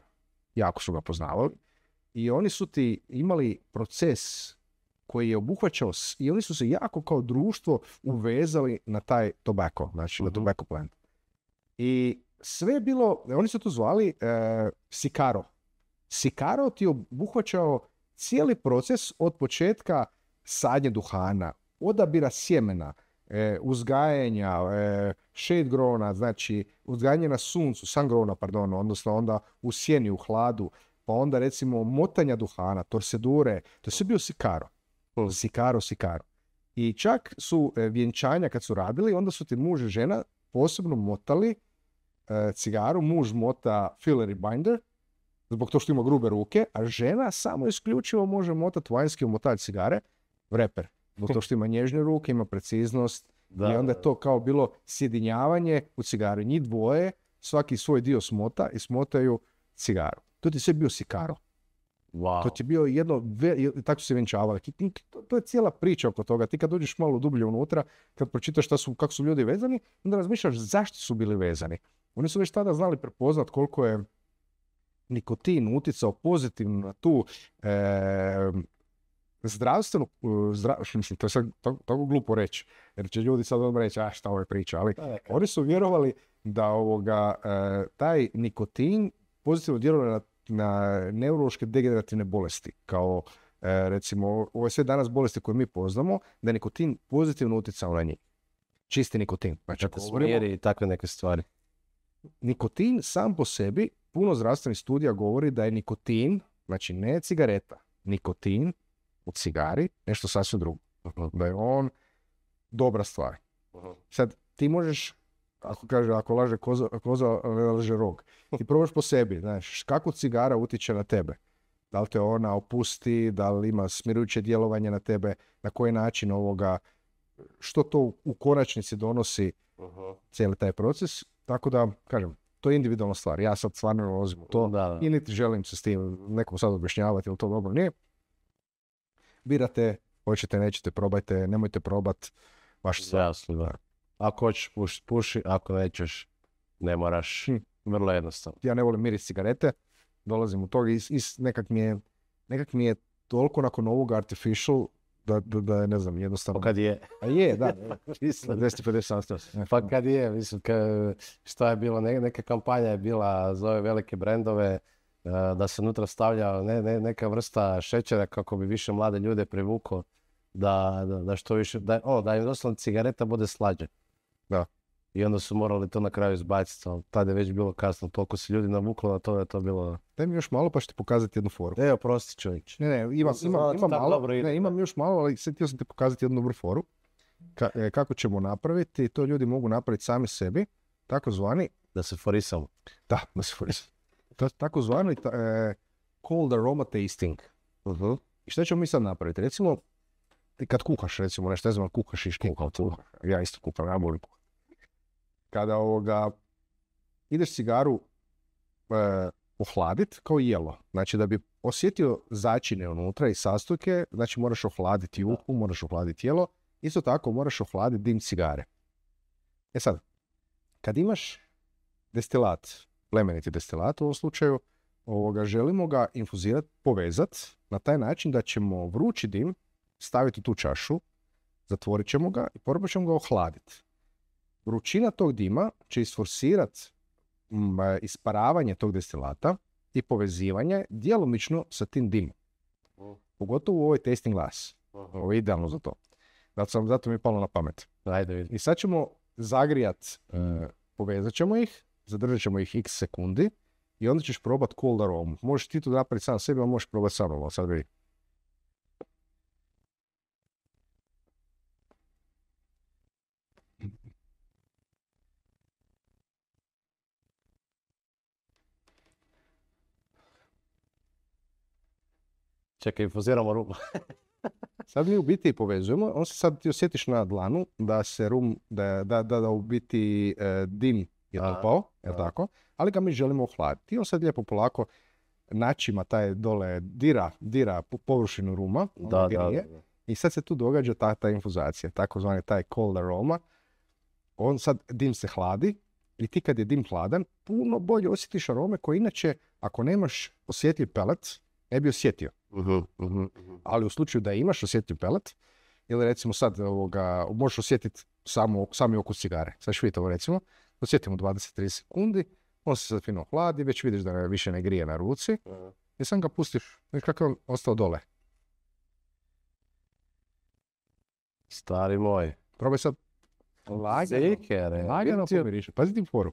jako su ga poznavali. I oni su ti imali proces koji je obuhvaćao i oni su se jako kao društvo uvezali na taj tobacco, znači uh na mhm. tobacco plant. I sve je bilo, oni su to zvali e, Sikaro. Sikaro ti obuhvaćao cijeli proces od početka sadnje duhana, odabira sjemena, E, uzgajanja, e, shade znači uzgajanje na suncu, sun growna, pardon, odnosno onda u sjeni, u hladu, pa onda recimo motanja duhana, torsedure, to je sve bio sikaro. Sikaro, sikaro. I čak su e, vjenčanja kad su radili, onda su ti muž i žena posebno motali e, cigaru, muž mota filler i binder, zbog to što ima grube ruke, a žena samo isključivo može motati vanjski omotač cigare, vreper. Zbog to što ima nježne ruke, ima preciznost. I onda je to kao bilo sjedinjavanje u cigaru. Njih dvoje, svaki svoj dio smota i smotaju cigaru. To ti sve bio sikaro. Wow. To ti je bio jedno, tako su se venčavali. To je cijela priča oko toga. Ti kad dođeš malo dublje unutra, kad pročitaš šta su, kako su ljudi vezani, onda razmišljaš zašto su bili vezani. Oni su već tada znali prepoznat koliko je nikotin uticao pozitivno na tu Zdravstveno. E, zdra, mislim, to je sad tako glupo reći, jer će ljudi sad odmah reći, a šta ovo je priča, ali oni su vjerovali da ovoga, e, taj nikotin pozitivno djeluje na, na neurološke degenerativne bolesti, kao e, recimo ove sve danas bolesti koje mi poznamo, da je nikotin pozitivno utjecao na njih. Čisti nikotin. pa čak i takve neke stvari. Nikotin sam po sebi, puno zdravstvenih studija govori da je nikotin, znači ne cigareta, nikotin u cigari nešto sasvim drugo. Ono, da je on dobra stvar. Sad, ti možeš, ako kaže, ako laže koza, koza laže rog, ti probaš po sebi, znaš, kako cigara utječe na tebe? Da li te ona opusti, da li ima smirujuće djelovanje na tebe, na koji način ovoga, što to u konačnici donosi uh cijeli taj proces. Tako da, kažem, to je individualna stvar. Ja sad stvarno ulazim u to da, i niti želim se s tim nekom sad objašnjavati ili to dobro nije birate, hoćete, nećete, probajte, nemojte probat, baš sve. Ako hoćeš puši, ako nećeš, ne moraš. Hm. Vrlo jednostavno. Ja ne volim miris cigarete, dolazim u tog i, nekak, mi je, nekak mi je toliko nakon ovoga artificial da, da, da ne znam, jednostavno... Pa kad je. A je, da. 250 *laughs* *laughs* Pa kad je, mislim, ka, šta je bilo, neka kampanja je bila za ove velike brendove, E, da se unutra stavlja ne, neka vrsta šećera kako bi više mlade ljude privukao da, da, što više, da, da im doslovno cigareta bude slađe. Da. I onda su morali to na kraju izbaciti, ali tad je već bilo kasno, toliko se ljudi navuklo na to da je to bilo... Daj mi još malo pa ću ti pokazati jednu foru. Evo oprosti čovječ. Ne, ne, imam, malo, ne, imam još malo, ali sad htio sam ti pokazati jednu dobru foru. E, kako ćemo napraviti, to ljudi mogu napraviti sami sebi, tako zvani... Da se forisamo. Da, da se forisamo takozvani e, cold aroma tasting. uh I šta ćemo mi sad napraviti? Recimo, kad kuhaš, recimo, nešto, ne znam, kuhaš i tu Ja isto kukam, ja volim Kada ideš cigaru e, ohladit kao jelo. Znači, da bi osjetio začine unutra i sastojke, znači moraš ohladiti uhu, moraš ohladiti jelo. Isto tako moraš ohladiti dim cigare. E sad, kad imaš destilat, plemeniti destilat u ovom slučaju, ovoga, želimo ga infuzirati, povezati na taj način da ćemo vrući dim staviti u tu čašu, zatvorit ćemo ga i probat ćemo ga ohladiti. Vrućina tog dima će isforsirati isparavanje tog destilata i povezivanje djelomično sa tim dimom. Pogotovo u ovoj tasting glass. Ovo je idealno za to. Zato sam zato mi je palo na pamet. I sad ćemo zagrijat, e, povezat ćemo ih, zadržat ćemo ih x sekundi i onda ćeš probat call the Možeš ti to napraviti sam sebi, ali možeš probati sam ovo, sad Čekaj, infuziramo rumu. *laughs* sad mi u biti povezujemo, on se sad ti osjetiš na dlanu da se rum, da, da, u biti e, dim je da. jel tako? Ali ga mi želimo ohladiti. I on sad lijepo polako načima taj dole dira, dira površinu ruma, ono da, da, i sad se tu događa ta, ta infuzacija, takozvani taj cold aroma. On sad, dim se hladi, i ti kad je dim hladan, puno bolje osjetiš arome koje inače, ako nemaš osjetljiv pelet, ne bi osjetio. Uh-huh, Ali u slučaju da imaš osjetljiv pelet, ili recimo sad ovoga, možeš osjetiti samo, sami okus cigare, vidite ovo recimo, Osjetim u 30 sekundi, on se sad fino hladi, već vidiš da više ne grije na ruci. uh I sam ga pustiš, vidiš kako je on ostao dole. Stari moj. Probaj sad lagano, Zekere. lagano pomiriš. Pazi ti foru.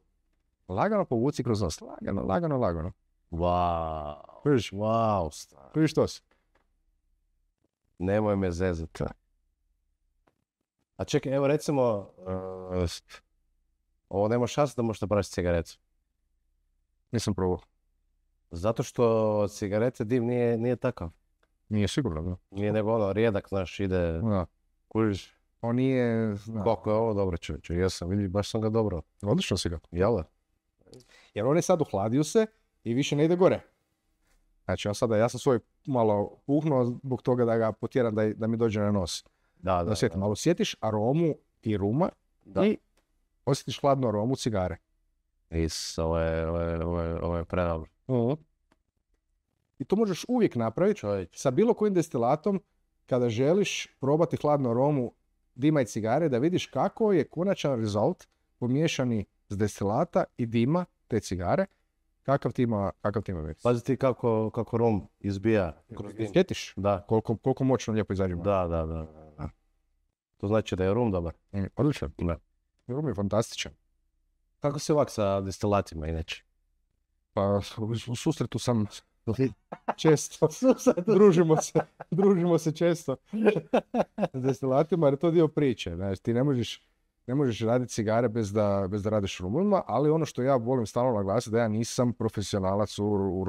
Lagano povuci kroz nos. Lagano, lagano, lagano. Wow. Vidiš? Wow, stari. Vidiš to si? Nemoj me zezati. A čekaj, evo recimo, ovo nema šanse da možete napraviti cigaretu. Nisam probao. Zato što cigarete DIV nije, nije takav. Nije sigurno, da. Nije nego ono, rijedak, znaš, ide... Da. Kužiš? On nije... zna. Kako je ovo dobro čovječe, jesam, vidi, baš sam ga dobro. Odlično si ga. Jel' Jer on je sad uhladio se i više ne ide gore. Znači, on sada, ja sam svoj malo puhnuo zbog toga da ga potjeram da, da mi dođe na nos. Da, da. Da, da. malo sjetiš aromu i ruma da. i Osjetiš hladnu aromu cigare. Is, ovo je, ovo je, je, mhm. I to možeš uvijek napraviti sa bilo kojim destilatom kada želiš probati hladnu aromu dima i cigare da vidiš kako je konačan rezult pomiješani s destilata i dima te cigare. Kakav ti ima, kakav ti Pazi ti kako, kako rom izbija. Sjetiš? Da. Koliko, koliko moćno lijepo izađe. Da, da, da. To znači da je rom dobar. Mm, odlično. Da. Rum je fantastičan. Kako si ovak sa destilatima inače? Pa u susretu sam često. *laughs* družimo, se, družimo se često s destilatima je to dio priče. Znači, ti ne možeš, ne možeš raditi cigare bez da, bez da radiš rumovima, ali ono što ja volim stalno naglasiti da ja nisam profesionalac u, u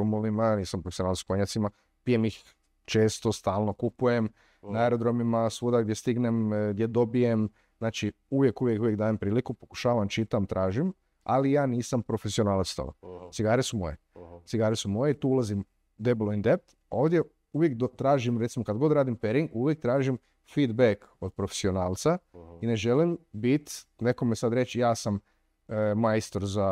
nisam profesionalac u konjacima, pijem ih često, stalno kupujem, na aerodromima, svuda gdje stignem, e, gdje dobijem, Znači, uvijek, uvijek, uvijek dajem priliku, pokušavam, čitam, tražim, ali ja nisam profesionalac toga. Cigare su moje. Cigare su moje i tu ulazim debelo in depth. Ovdje uvijek do, tražim, recimo kad god radim pairing, uvijek tražim feedback od profesionalca i ne želim biti, nekome sad reći ja sam e, majstor za,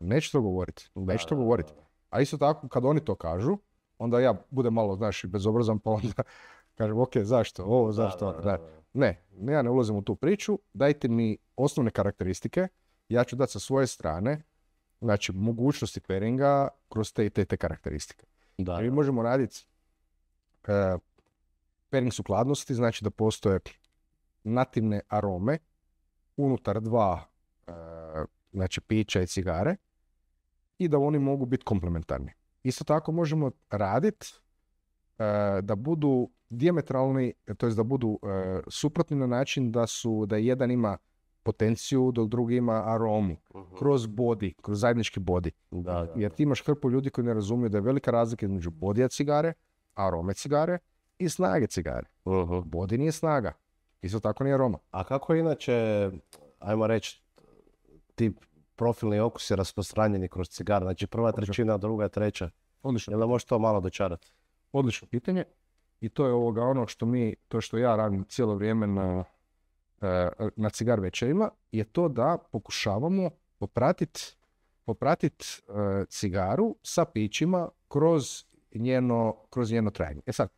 neću to govoriti, neću to govoriti. A isto tako kad oni to kažu, onda ja budem malo, znaš, bezobrazan pa onda *laughs* kažem ok, zašto, ovo, zašto, ono? Ne, ja ne ulazim u tu priču, dajte mi osnovne karakteristike, ja ću dati sa svoje strane, znači mogućnosti pairinga kroz te te, karakteristike. Da. mi možemo raditi pering pairing sukladnosti, znači da postoje nativne arome unutar dva e, znači pića i cigare i da oni mogu biti komplementarni. Isto tako možemo raditi e, da budu Dijametralni, to jest da budu e, suprotni na način da su, da jedan ima potenciju, dok drugi ima aromu. Mhm. Kroz body, kroz zajednički body. Da, Jer ti imaš hrpu ljudi koji ne razumiju da je velika razlika između bodija cigare, arome cigare i snage cigare. Uh-huh. Body nije snaga. Isto tako nije aroma. A kako je inače, ajmo reći, ti profilni okusi raspostranjeni rasprostranjeni kroz cigare? Znači prva trećina, druga, treća. Odlično. Jel da možeš to malo dočarati? Odlično pitanje. I to je ovoga ono što mi, to što ja radim cijelo vrijeme na, e, na cigar večerima, je to da pokušavamo popratiti popratit e, cigaru sa pićima kroz njeno, kroz njeno trajanje. E sad,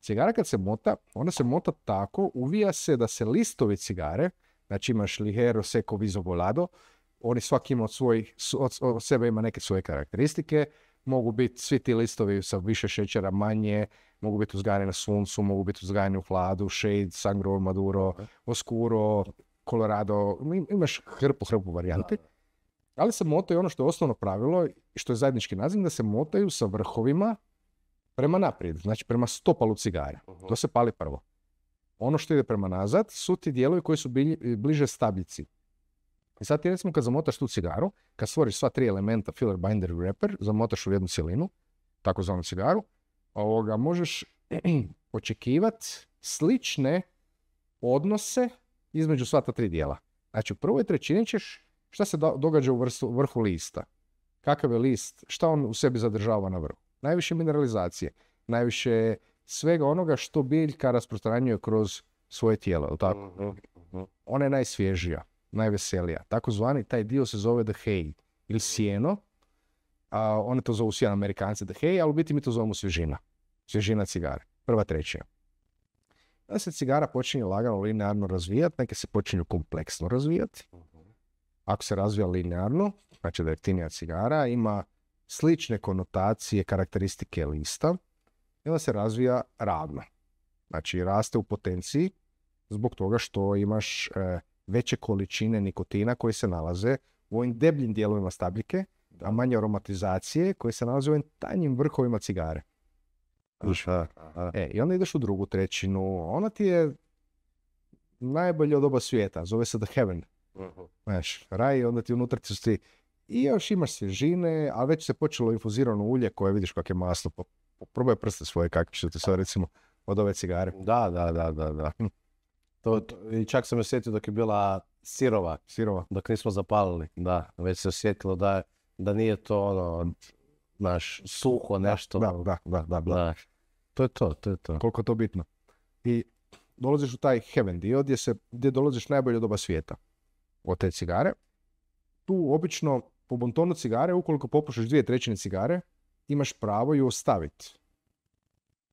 cigara kad se mota, ona se mota tako, uvija se da se listovi cigare, znači imaš Ligero, Seco, viso, volado, oni svaki ima od svojih, od, od sebe ima neke svoje karakteristike, mogu biti svi ti listovi sa više šećera manje, mogu biti uzgajani na suncu, mogu biti uzgajani u hladu, shade, sangro, maduro, oscuro, colorado, imaš hrpu, hrpu varijante. Ali se motaju ono što je osnovno pravilo što je zajednički naziv, da se motaju sa vrhovima prema naprijed, znači prema stopalu cigara. To se pali prvo. Ono što ide prema nazad su ti dijelovi koji su bliže stabljici. I sad ti recimo kad zamotaš tu cigaru, kad stvoriš sva tri elementa, filler, binder i wrapper, zamotaš u jednu cilinu, takozvanu cigaru, ovoga, možeš *clears throat* očekivati slične odnose između sva ta tri dijela. Znači u prvoj trećini ćeš šta se događa u vrstu, vrhu lista. Kakav je list, šta on u sebi zadržava na vrhu. Najviše mineralizacije, najviše svega onoga što biljka rasprostranjuje kroz svoje tijelo. Tako? Mhm, mhm. Ona je najsvježija najveselija. zvani taj dio se zove The Hay ili Sijeno. A, one to zovu sjedan amerikanci The Hay, ali u biti mi to zovemo svježina. Svježina cigare. Prva trećina. Da se cigara počinje lagano linearno razvijati, neke se počinju kompleksno razvijati. Mhm. Ako se razvija linearno, znači da je cigara, ima slične konotacije, karakteristike lista, i se razvija ravno. Znači raste u potenciji zbog toga što imaš e, veće količine nikotina koje se nalaze u ovim debljim dijelovima stabljike, a manje aromatizacije koje se nalaze u ovim tanjim vrhovima cigare. e, I onda ideš u drugu trećinu. Ona ti je najbolje od oba svijeta. Zove se The Heaven. Mhm. Znaš, raj, onda ti unutra su ti i još imaš svježine, a već se počelo infuzirano ulje koje vidiš kak je maslo. probaj prste svoje kakvi ću ti sad recimo od ove cigare. da, da, da. da. To, I čak sam osjetio dok je bila sirova. Sirova. Dok nismo zapalili, da. Već se osjetilo da, da nije to ono, naš suho nešto. Da, da, da, da, da. To je to, to je to. Koliko je to bitno. I dolaziš u taj heaven dio gdje, se, gdje dolaziš najbolje doba svijeta od te cigare. Tu obično po bontonu cigare, ukoliko popušaš dvije trećine cigare, imaš pravo ju ostaviti.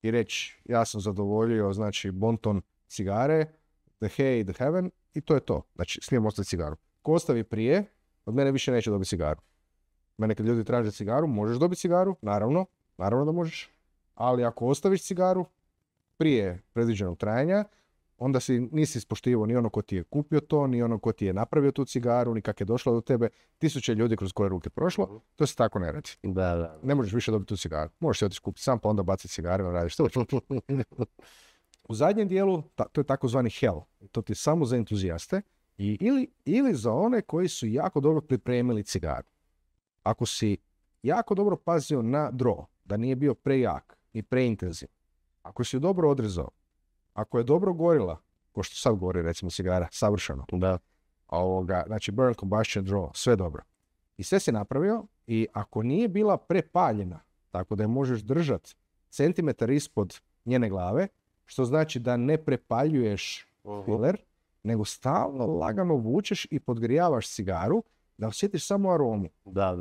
I reći, ja sam zadovoljio, znači, bonton cigare, The Hay, The Heaven i to je to. Znači, smijem ostaviti cigaru. Ko ostavi prije, od mene više neće dobiti cigaru. Mene kad ljudi traže cigaru, možeš dobiti cigaru, naravno, naravno da možeš. Ali ako ostaviš cigaru prije predviđenog trajanja, onda si nisi ispoštivao ni ono ko ti je kupio to, ni ono ko ti je napravio tu cigaru, ni kak je došla do tebe. Tisuće ljudi kroz koje ruke prošlo, mhm. to se tako ne radi. Da, Ne možeš više dobiti tu cigaru. Možeš se otići kupiti sam, pa onda baciti cigare, radiš to. *laughs* U zadnjem dijelu, to je takozvani hell. To ti je samo za entuzijaste i, ili, ili za one koji su jako dobro pripremili cigaru. Ako si jako dobro pazio na dro, da nije bio prejak i preintenziv, ako si dobro odrezao, ako je dobro gorila, ko što sad gori recimo cigara, savršeno. Da. Ovoga, znači burn combustion draw, sve dobro. I sve si napravio i ako nije bila prepaljena, tako da je možeš držati centimetar ispod njene glave, što znači da ne prepaljuješ filer, nego stalno lagano vučeš i podgrijavaš cigaru da osjetiš samo aromu.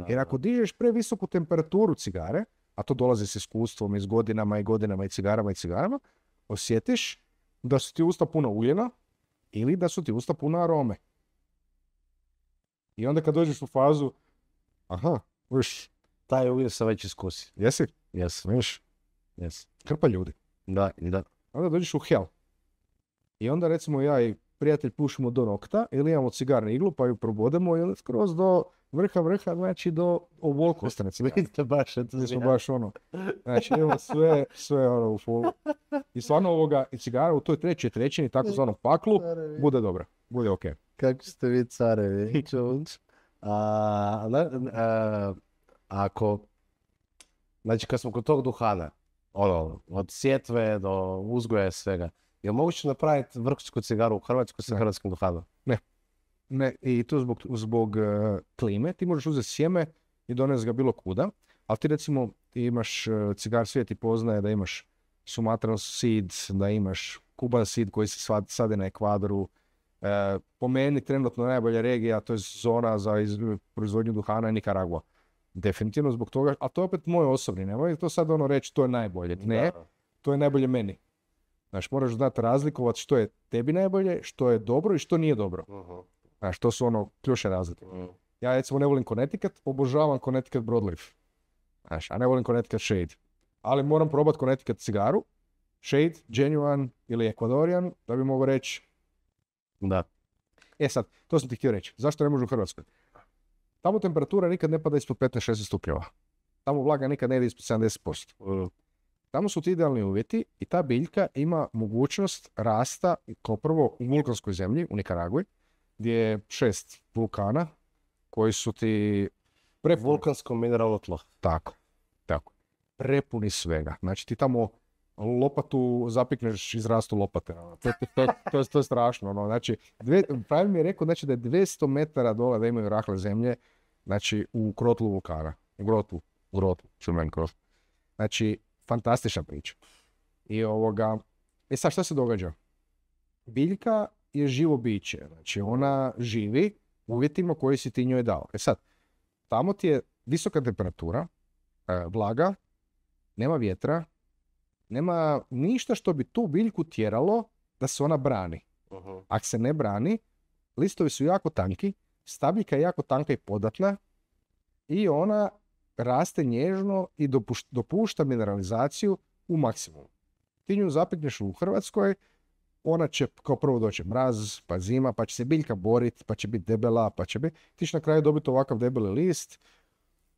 Jer ako dižeš previsoku temperaturu cigare, a to dolazi s iskustvom i s godinama i godinama i cigarama i cigarama, osjetiš da su ti usta puna uljena ili da su ti usta puno arome. I onda kad dođeš u fazu, aha, uš, Taj ugljen sam već iskusio. Jesi? Jesi. Krpa ljudi. Da, da onda dođeš u hell. I onda recimo ja i prijatelj pušimo do nokta ili imamo cigarnu iglu pa ju probodemo i skroz do vrha vrha, znači do ovoliko ostane *laughs* baš to smo baš ono, znači imamo sve, sve ono u folu. I stvarno ovoga, i cigara u toj trećoj trećini, tako zvanom paklu, bude dobra, bude ok. Kako ste vi carevi, a, a, ako, znači kad smo kod tog duhana, ono, od sjetve do uzgoja svega. Je li moguće napraviti vrhunsku cigaru u Hrvatskoj sa hrvatskim duhanom? Ne. ne. I to zbog, e, klime. Ti možeš uzeti sjeme i donesti ga bilo kuda. Ali ti recimo imaš e, cigar svijet i poznaje da imaš Sumatran seed, da imaš Kuban seed koji se sade na Ekvadoru. pomeni po meni trenutno najbolja regija, to je zona za proizvodnju duhana je Nikaragua. Definitivno zbog toga, a to je opet moj osobni, nemoj to sad ono reći to je najbolje. Ne, to je najbolje meni. Znaš, moraš znati razlikovati što je tebi najbolje, što je dobro i što nije dobro. uh Znaš, to su ono ključne razlike. Mhm. Ja recimo ne volim Connecticut, obožavam Connecticut Broadleaf. Znaš, a ne volim Connecticut Shade. Ali moram probati Connecticut cigaru, Shade, Genuine ili Ecuadorian, da bi mogao reći da. E sad, to sam ti htio reći. Zašto ne može u Hrvatskoj? Tamo temperatura nikad ne pada ispod 15-16 stupnjeva. Tamo vlaga nikad ne ide ispod 70%. Tamo su ti idealni uvjeti i ta biljka ima mogućnost rasta kao prvo u vulkanskoj zemlji, u Nikaragui, gdje je šest vulkana koji su ti... Prepuni. Vulkansko mineralno tlo. Tako, tako. Prepuni svega. Znači ti tamo lopatu zapikneš izrastu rastu lopate. Ono. To, to, to, je strašno. Ono. Znači, dve, pravi mi je rekao znači, da je 200 metara dole da imaju rahle zemlje znači, u krotlu vulkana. U grotu. U grotu. Čumen krot. Znači, fantastična priča. I ovoga... E sad, šta se događa? Biljka je živo biće. Znači, ona živi u uvjetima koji si ti njoj dao. E sad, tamo ti je visoka temperatura, e, vlaga, nema vjetra, nema ništa što bi tu biljku tjeralo da se ona brani. Ako se ne brani, listovi su jako tanki, stabljika je jako tanka i podatna i ona raste nježno i dopušta, mineralizaciju u maksimumu. Ti nju zapitneš u Hrvatskoj, ona će kao prvo doći mraz, pa zima, pa će se biljka boriti, pa će biti debela, pa će biti... Ti će na kraju dobiti ovakav debeli list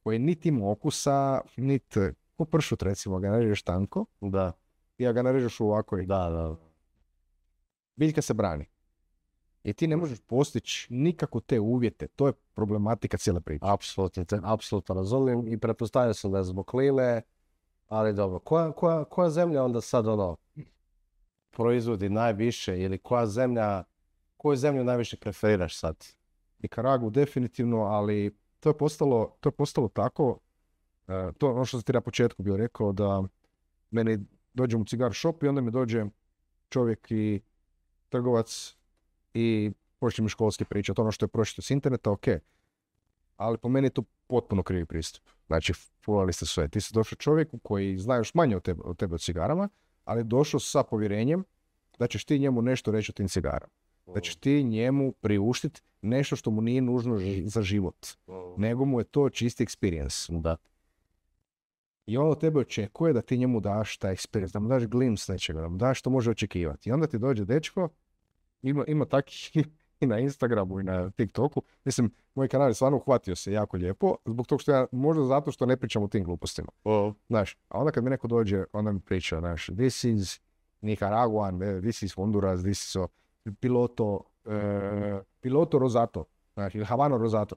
koji niti ima okusa, niti u pršut recimo, ga narežeš tanko. Da. I ja ga narežeš ovako. I... Da, da. Biljka se brani. I ti ne možeš postići nikako te uvjete. To je problematika cijele priče. Apsolutno, apsolutno razumijem i pretpostavljam se da je zbog klime, ali dobro. Koja, koja, koja zemlja onda sad ono proizvodi najviše ili koja zemlja, koju zemlju najviše preferiraš sad? Nikaragu definitivno, ali to je postalo, to je postalo tako E, to ono što sam ti na početku bio rekao, da meni dođe u cigar shop i onda mi dođe čovjek i trgovac i počne mi školski pričati ono što je prošlo s interneta, ok. Ali po meni je to potpuno krivi pristup. Znači, fulali ste sve. Ti si došao čovjeku koji zna još manje od tebe, od o cigarama, ali je došao sa povjerenjem da ćeš ti njemu nešto reći o tim cigarama. Da ćeš ti njemu priuštiti nešto što mu nije nužno za život. Nego mu je to čisti experience. Da. I on tebe očekuje da ti njemu daš taj experience, da mu daš glims nečega, da mu daš što može očekivati. I onda ti dođe dečko, ima, ima takih *laughs* i na Instagramu i na TikToku. Mislim, moj kanal je stvarno uhvatio se jako lijepo, zbog tog što ja, možda zato što ne pričam o tim glupostima. Znaš, a onda kad mi neko dođe, onda mi priča, znaš, this is Nicaraguan, eh, this is Honduras, this is piloto, eh, piloto Rosato, znaš, ili Havano Rosato.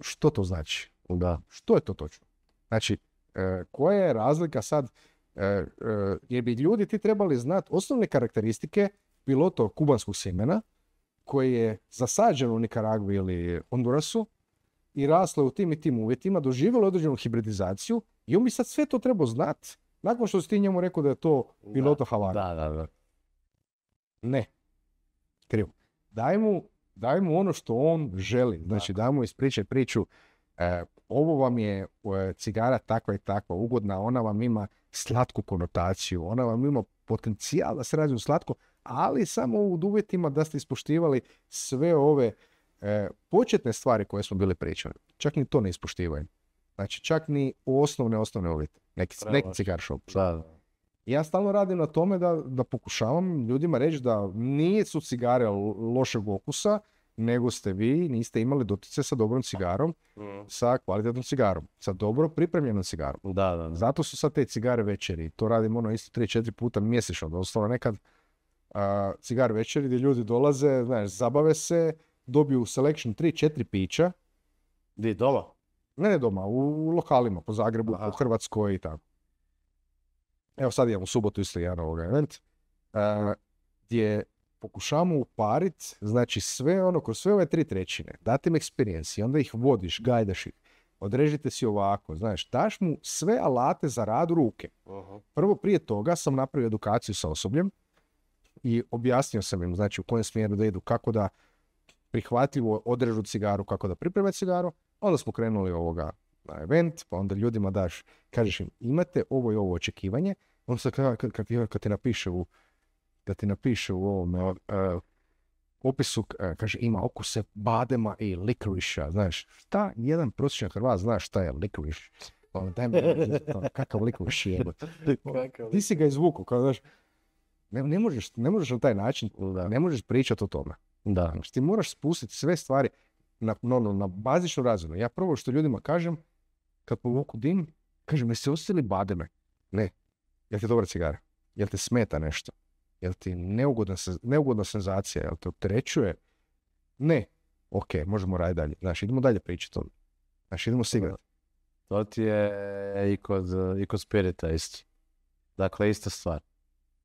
Što to znači? Da. Što je to točno? Znači, e, koja je razlika sad, e, e, jer bi ljudi ti trebali znati osnovne karakteristike piloto kubanskog semena koji je zasađen u Nikaragvi ili Hondurasu i raslo u tim i tim uvjetima, doživjelo određenu hibridizaciju i on bi sad sve to trebao znat nakon što si ti njemu rekao da je to piloto Havana. Da, da, da. Ne. Krivo. Daj mu, daj mu ono što on želi. Znači, daj mu ispričaj priču e, ovo vam je e, cigara takva i takva, ugodna, ona vam ima slatku konotaciju, ona vam ima potencijal da se u slatko, ali samo u uvjetima da ste ispoštivali sve ove e, početne stvari koje smo bili pričali. Čak ni to ne ispoštivaju. Znači čak ni osnovne, osnovne uvjete. Neki, neki cigar shop. Ja stalno radim na tome da, da pokušavam ljudima reći da nisu cigare lošeg okusa, nego ste vi niste imali dotice sa dobrom cigarom, mm. sa kvalitetnom cigarom, sa dobro pripremljenom cigarom. Da, da, da. Zato su sad te cigare večeri, to radimo ono isto 3-4 puta mjesečno, doslovno nekad a, cigar večeri gdje ljudi dolaze, znaš, zabave se, dobiju selection 3-4 pića. Gdje doma? Ne, ne doma, u, lokalima, po Zagrebu, Aha. po Hrvatskoj i tako. Evo sad imamo u subotu isto jedan ovoga event, gdje pokušavamo upariti, znači sve ono, kroz sve ove tri trećine, dati im experience onda ih vodiš, gajdaš ih, odrežite si ovako, znaš, daš mu sve alate za rad ruke. Prvo prije toga sam napravio edukaciju sa osobljem i objasnio sam im, znači u kojem smjeru da idu, kako da prihvatljivo odrežu cigaru, kako da pripreme cigaru, onda smo krenuli ovoga na event, pa onda ljudima daš, kažeš im, imate ovo i ovo očekivanje, on se kad, kad, kad ti napiše u da ti napiše u ovom e, opisu, e, kaže, ima okuse badema i likriša, znaš, šta jedan prosječan Hrvat zna šta je likoriš? Pa daj mi, pa, kakav likriš je? *laughs* Pa, ti si ga izvuku, kao, znaš, ne, možeš, ne možeš na taj način, da. ne možeš pričati o tome. Da. Znači, ti moraš spustiti sve stvari na, ono, na bazičnu razinu. Ja prvo što ljudima kažem, kad povuku dim, kažem, jesi osjetili bademe? Ne. Jel ti dobra cigara? Jel te smeta nešto? Jel ti neugodna, neugodna senzacija, jel te opterećuje? Ne. Ok, možemo raditi dalje. Znaš, idemo dalje pričati o Znaš, idemo sigurno. To ti je i kod, spirita isto. Dakle, ista stvar.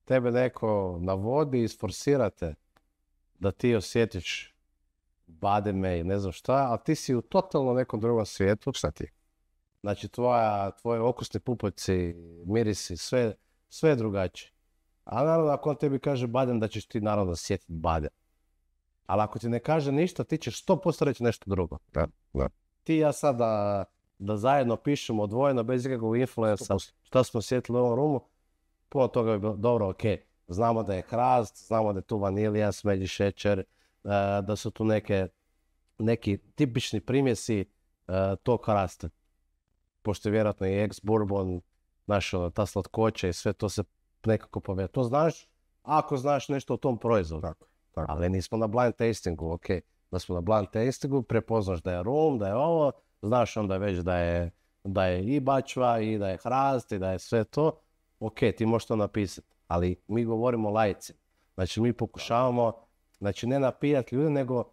Tebe neko navodi i isforsirate da ti osjetiš bademe i ne znam šta, ali ti si u totalno nekom drugom svijetu. Šta ti? Znači, tvoja, tvoje okusne pupoljci, mirisi, sve, sve je drugačije. A naravno, ako on tebi kaže badem da ćeš ti naravno sjetiti badem Ali ako ti ne kaže ništa, ti ćeš sto posto reći nešto drugo. Da, da. Ti i ja sad da zajedno pišemo odvojeno, bez ikakvog influensa, šta smo sjetili u ovom rumu, puno toga bi bilo dobro, ok. Znamo da je hrast, znamo da je tu vanilija, smelji šećer, e, da su tu neke, neki tipični primjesi e, to hrasta. Pošto je vjerojatno i ex-bourbon, naša ono, ta slatkoća i sve to se nekako povjerati. To znaš ako znaš nešto o tom proizvodu. Tako, Ali nismo na blind tastingu, ok. Da smo na blind tastingu, prepoznaš da je rum, da je ovo, znaš onda već da je, da je i bačva, i da je hrast, i da je sve to. Ok, ti možeš to napisati, ali mi govorimo lajci. Znači mi pokušavamo, znači ne napijati ljude, nego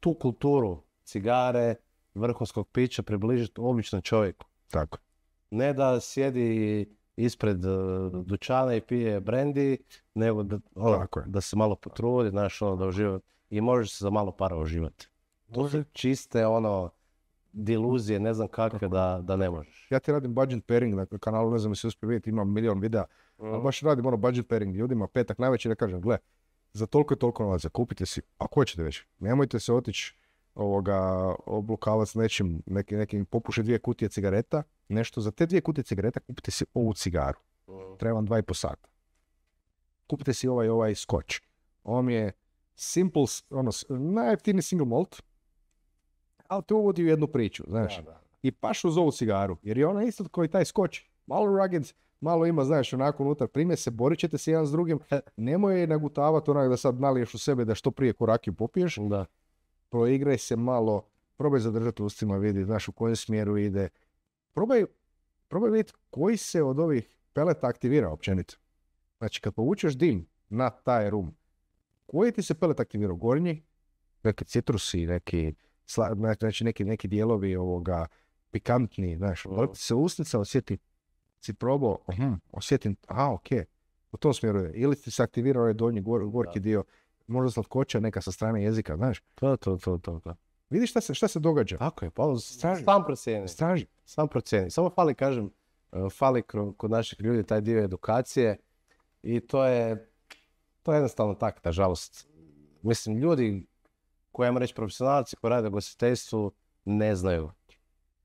tu kulturu cigare, vrhunskog pića približiti običnom čovjeku. Tako. Ne da sjedi ispred e, dućana i pije brandy, nego da, ono, da se malo potrudi, znaš, ono, da uživa. I možeš se za malo para uživati. To čiste, ono, diluzije, ne znam kakve, da, da ne možeš. Ja ti radim budget pairing na kanalu, ne znam se uspio vidjeti, imam milion videa, mm. baš radim ono budget pairing ljudima, petak najveći da kažem, gle, za toliko i toliko novaca kupite si, a ko ćete već, nemojte se otići ovoga, oblukavac nečim, nekim, nekim popuše dvije kutije cigareta, nešto, za te dvije kutije cigareta kupite si ovu cigaru. Treba vam dva i po sata. Kupite si ovaj, ovaj skoč. On je simple, ono, najjeftiniji single malt, ali te uvodi u jednu priču, znaš. I paš uz ovu cigaru, jer je ona isto i taj skoč. Malo rugged, malo ima, znaš, onako unutar prime se, borit ćete se jedan s drugim. *laughs* Nemoj je nagutavati onak da sad naliješ u sebe da što prije korakiju popiješ. Da proigraj se malo, probaj zadržati ustima, vidi, znaš u kojem smjeru ide. Probaj, probaj vidjeti koji se od ovih peleta aktivira općenito. Znači, kad povučeš dim na taj rum, koji ti se pelet aktivirao? Gornji? Neki citrusi, neki, znači, znači neki, neki dijelovi ovoga pikantni, znaš, ti se usnica osjeti, si probao, uh-huh, osjetim, a ok, u tom smjeru je. Ili ti se aktivira ovaj donji gorki dio, možda slatkoća neka sa strane jezika, znaš. To, to, to, to. to. Vidi šta se, šta se događa. Tako je, pa ono, straži. Sam procijeni. Straži. Sam procijeni. Samo fali, kažem, e, fali kod naših ljudi taj dio edukacije i to je, to je jednostavno tako, nažalost. Mislim, ljudi koji, ajmo reći, profesionalci koji rade u gostiteljstvu ne znaju.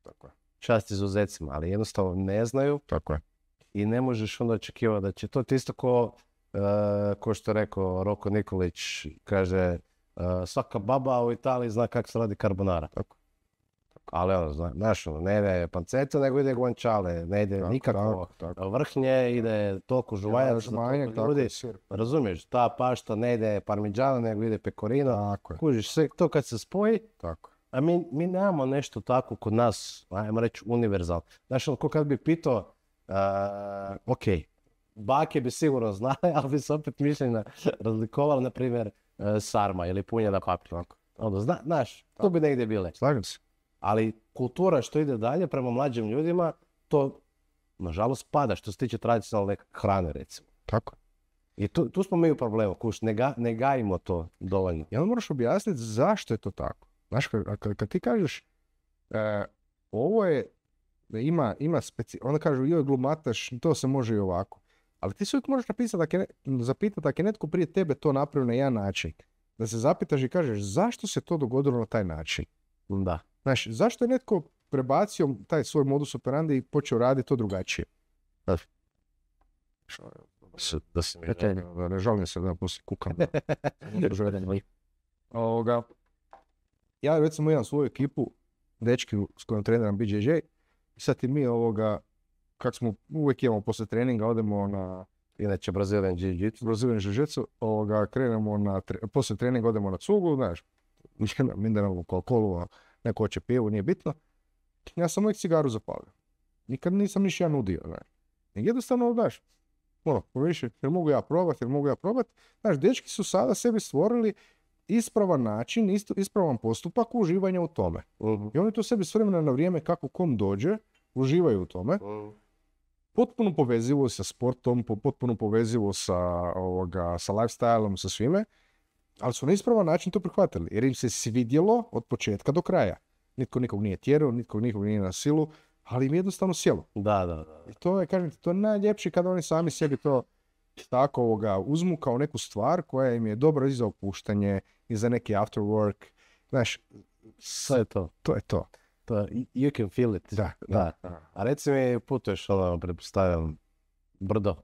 Tako je. Čast izuzetcima, ali jednostavno ne znaju. Tako je. I ne možeš onda očekivati da će to, to isto ko Eh, ko što je rekao Roko Nikolić, kaže eh, svaka baba u Italiji zna kako se radi karbonara. Tako. Ali ono, znaš, ono, ne ide panceta, nego ide guančale, ne ide nikako vrhnje, ide toliko žuvaja, toliko ljudi, razumiješ, ta pašta ne ide parmiđana, nego ide pekorino, kužiš, sve to kad se spoji, tako. a mi, mi nemamo nešto tako kod nas, ajmo reći, univerzalno. Znaš, ono, ko kad bi pitao, uh, bake bi sigurno znale, *laughs* ali bi se opet mišljenja razlikovala, na primjer, e, sarma ili punjena paprika. Onda, ono, zna, znaš, to bi negdje bile. Slažem se. Ali kultura što ide dalje prema mlađim ljudima, to nažalost pada što se tiče tradicionalne hrane, recimo. Tako. I tu, smo mi u problemu, kuš, ne, gajimo to dovoljno. I onda moraš objasniti zašto je to tako. Znaš, kad, kad ti kažeš, e, ovo je, ima, ima speci... onda kažu, joj glumataš, to se može i ovako. Ali ti se uvijek možeš napisati, zapitati ako je netko prije tebe to napravio na jedan način, da se zapitaš i kažeš zašto se to dogodilo na taj način. Da. Znaš, zašto je netko prebacio taj svoj modus operandi i počeo raditi to drugačije? Da. Da se ne žalim se da poslije kukam. *laughs* Ovoga. Ja recimo imam svoju ekipu, dečki s kojom treniram BJJ, i sad i mi ovoga kak smo, uvijek imamo poslije treninga, odemo na... Inače, Brazilian Jiu-Jitsu. Brazilian Jiu-Jitsu, ovoga, krenemo na, tre... poslije treninga odemo na cugu, znaš, Mindanovu Coca-Colu, neko hoće pivu, nije bitno. Ja sam uvijek cigaru zapalio. Nikad nisam ništa ja nudio, znaš. Jednostavno, znaš, ono, poviše, jer mogu ja probat, jer mogu ja probat. Znaš, dečki su sada sebi stvorili ispravan način, isto, ispravan postupak uživanja u tome. Mhm. I oni to sebi s vremena na vrijeme kako kom dođe, uživaju u tome. Mhm potpuno povezivo sa sportom, potpuno povezivo sa, ovoga, sa lifestyleom, sa svime, ali su na ispravan način to prihvatili, jer im se svidjelo od početka do kraja. Nitko nikog nije tjerao, nitko nikog nije na silu, ali im jednostavno sjelo. Da, da, da. I to je, kažem to je najljepše kada oni sami sebi to tako ovoga, uzmu kao neku stvar koja im je dobra i za opuštanje, i za neki after work. Znaš, sve to. To je to to, pa, you can feel it. Da. A reci mi, putuješ ono, brdo,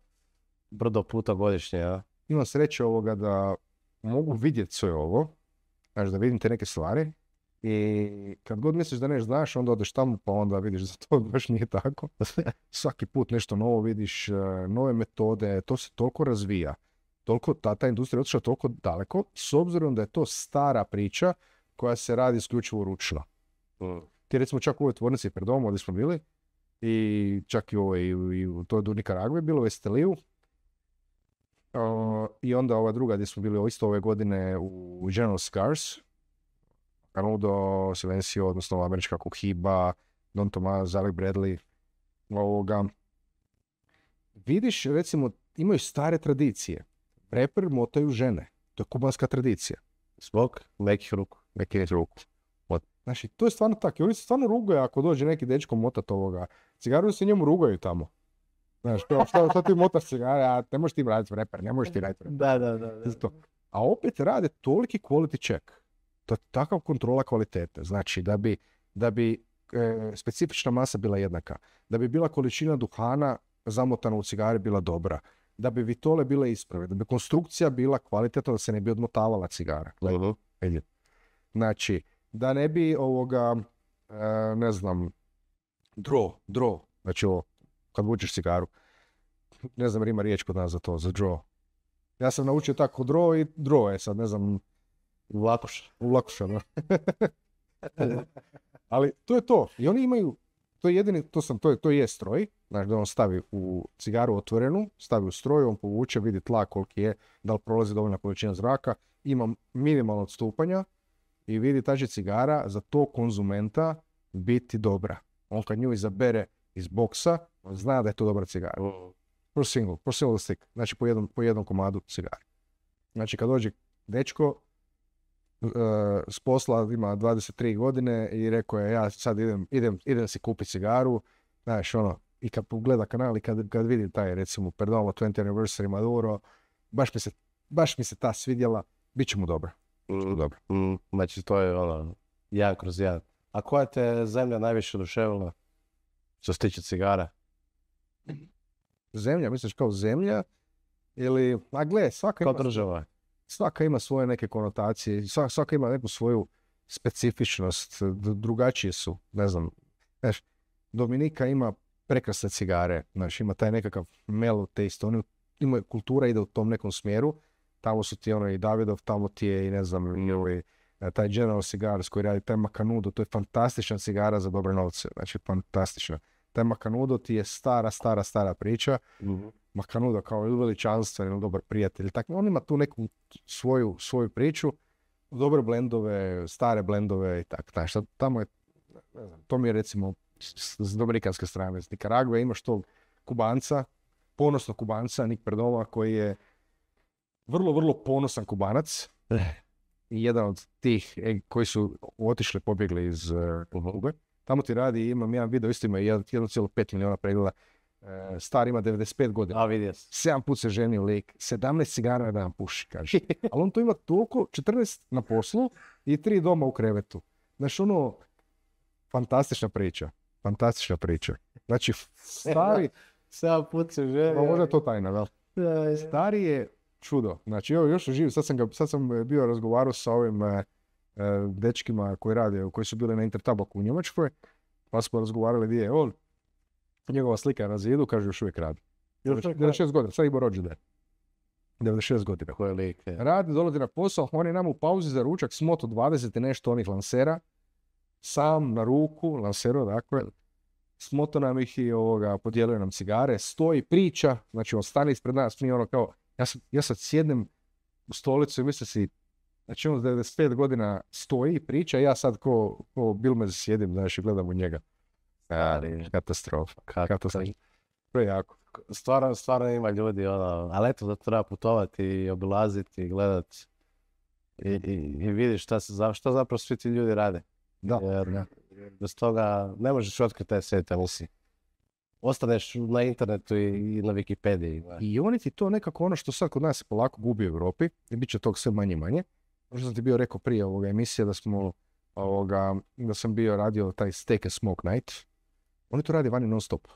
brdo puta godišnje, ja. Imam sreće ovoga da mogu vidjeti sve ovo, znaš, da vidim te neke stvari. I kad god misliš da ne znaš, onda odeš tamo pa onda vidiš da to *laughs* baš nije tako. *laughs* Svaki put nešto novo vidiš, e, nove metode, to se toliko razvija. Toliko, ta, ta industrija je otišla toliko daleko, s obzirom da je to stara priča koja se radi isključivo ručno. Mm. Ti recimo čak u ovoj tvornici pred domom gdje smo bili i čak i, ovoj, i u toj je bilo u Esteliju. I onda ova druga gdje smo bili isto ove godine u General Scars, Canudo, Silencio, odnosno američka Kohiba, Don Tomas, Alec Bradley, ovoga. Vidiš, recimo, imaju stare tradicije. Reper motaju žene. To je kubanska tradicija. Zbog lekih ruku. Lekih ruku. Znači, to je stvarno tako. I oni se stvarno rugaju ako dođe neki dečko motat ovoga. Cigaru se njemu rugaju tamo. Znaš, to, šta, šta ti motaš cigare, a ne možeš ti raditi reper, ne možeš ti raditi Da, da, da. da. A opet rade toliki quality check. To je takav kontrola kvalitete. Znači, da bi, da bi e, specifična masa bila jednaka, da bi bila količina duhana zamotana u cigare bila dobra, da bi vitole bile isprave, da bi konstrukcija bila kvalitetna, da se ne bi odmotavala cigara. Mhm. Znači, da ne bi ovoga, e, ne znam, dro, dro, znači ovo, kad vučeš cigaru. Ne znam, ima riječ kod nas za to, za dro. Ja sam naučio tako dro i dro je sad, ne znam, vlakoš, *laughs* Ali to je to. I oni imaju, to je jedini, to sam, to je, to je stroj. Znači da on stavi u cigaru otvorenu, stavi u stroj, on povuče, vidi tlak koliki je, da li prolazi dovoljna količina zraka, ima minimalno odstupanja, i vidi ta će cigara za to konzumenta biti dobra. On kad nju izabere iz boksa, on zna da je to dobra cigara. Pro single, pro single stick. Znači po jednom, po komadu cigara. Znači kad dođe dečko, uh, s posla ima 23 godine i rekao je ja sad idem, idem, idem si kupiti cigaru, znaš ono, i kad pogleda kanal i kad, kad vidi taj recimo Perdomo 20 Anniversary Maduro, baš mi se, baš mi se ta svidjela, bit će mu dobro. Mm, dobro. Mm, znači, to je ono, jedan kroz jedan. A koja te zemlja najviše oduševila što se tiče cigara? Zemlja, misliš kao zemlja? Ili, a gle, svaka kao ima... država. Svaka ima svoje neke konotacije, svaka, ima neku svoju specifičnost, drugačije su, ne znam. Znaš, Dominika ima prekrasne cigare, znaš, ima taj nekakav mellow taste, oni imaju kultura ide u tom nekom smjeru, tamo su ti ono i Davidov, tamo ti je i ne znam, i ovaj, e, taj General Cigars koji radi, taj Macanudo, to je fantastična cigara za dobre novce, znači fantastična. Taj Macanudo ti je stara, stara, stara priča. Mm-hmm. Macanudo kao veličanstven, ono, dobar prijatelj, tako, on ima tu neku svoju, svoju priču, dobre blendove, stare blendove i tako, šta, tamo je, ne znam, to mi je recimo s dominikanske strane, iz Nicaragua imaš tog Kubanca, ponosno Kubanca, Nik Perdova, koji je vrlo, vrlo ponosan kubanac. Eh. I jedan od tih e, koji su otišli, pobjegli iz Kube. Eh, Tamo ti radi, imam jedan video, isto ima 1,5 milijuna pregleda. Eh, star ima 95 godina. A vidio Sedam put se u lik, 17 cigara na dan puši, kaže. *laughs* Ali on to ima toliko, 14 na poslu i tri doma u krevetu. Znaš, ono, fantastična priča. Fantastična priča. Znači, *laughs* stari... 7 put se ženio. Pa možda je to tajna, vel? Stari je čudo. Znači, evo, još živ, sad sam, ga, sad sam e, bio razgovarao sa ovim e, e, dečkima koji rade, koji su bili na Intertabaku u Njemačkoj, pa smo razgovarali gdje je on. Njegova slika je na zidu, kaže, još uvijek radi. Još znači, 96 godina, sad ima rođendan. 96 godina. Koje like. Radi, dolazi na posao, on je nam u pauzi za ručak smoto 20 i nešto onih lansera. Sam na ruku, lansero, dakle, smoto nam ih i ovoga, podijelio nam cigare, stoji, priča, znači on stane ispred nas, nije ono kao, ja sad, ja sad sjednem u stolicu i mislim si, znači on 95 godina stoji i priča, ja sad ko, ko Bilmez sjedim, znaš, i gledam u njega. Stari, katastrofa. Kako, katastrofa. jako. Stvarno, ima ljudi, ono, ali eto da treba putovati i obilaziti i gledati i, i, i vidiš šta, se, šta zapravo svi ti ljudi rade. Da. da. bez toga ne možeš otkriti taj sve te si ostaneš na internetu i, na Wikipediji. I oni ti to nekako ono što sad kod nas polako gubi u Europi i bit će tog sve manje i manje. Možda ono sam ti bio rekao prije ovoga emisije da smo ovoga, da sam bio radio taj Steak and Smoke Night. Oni to rade vani non stop.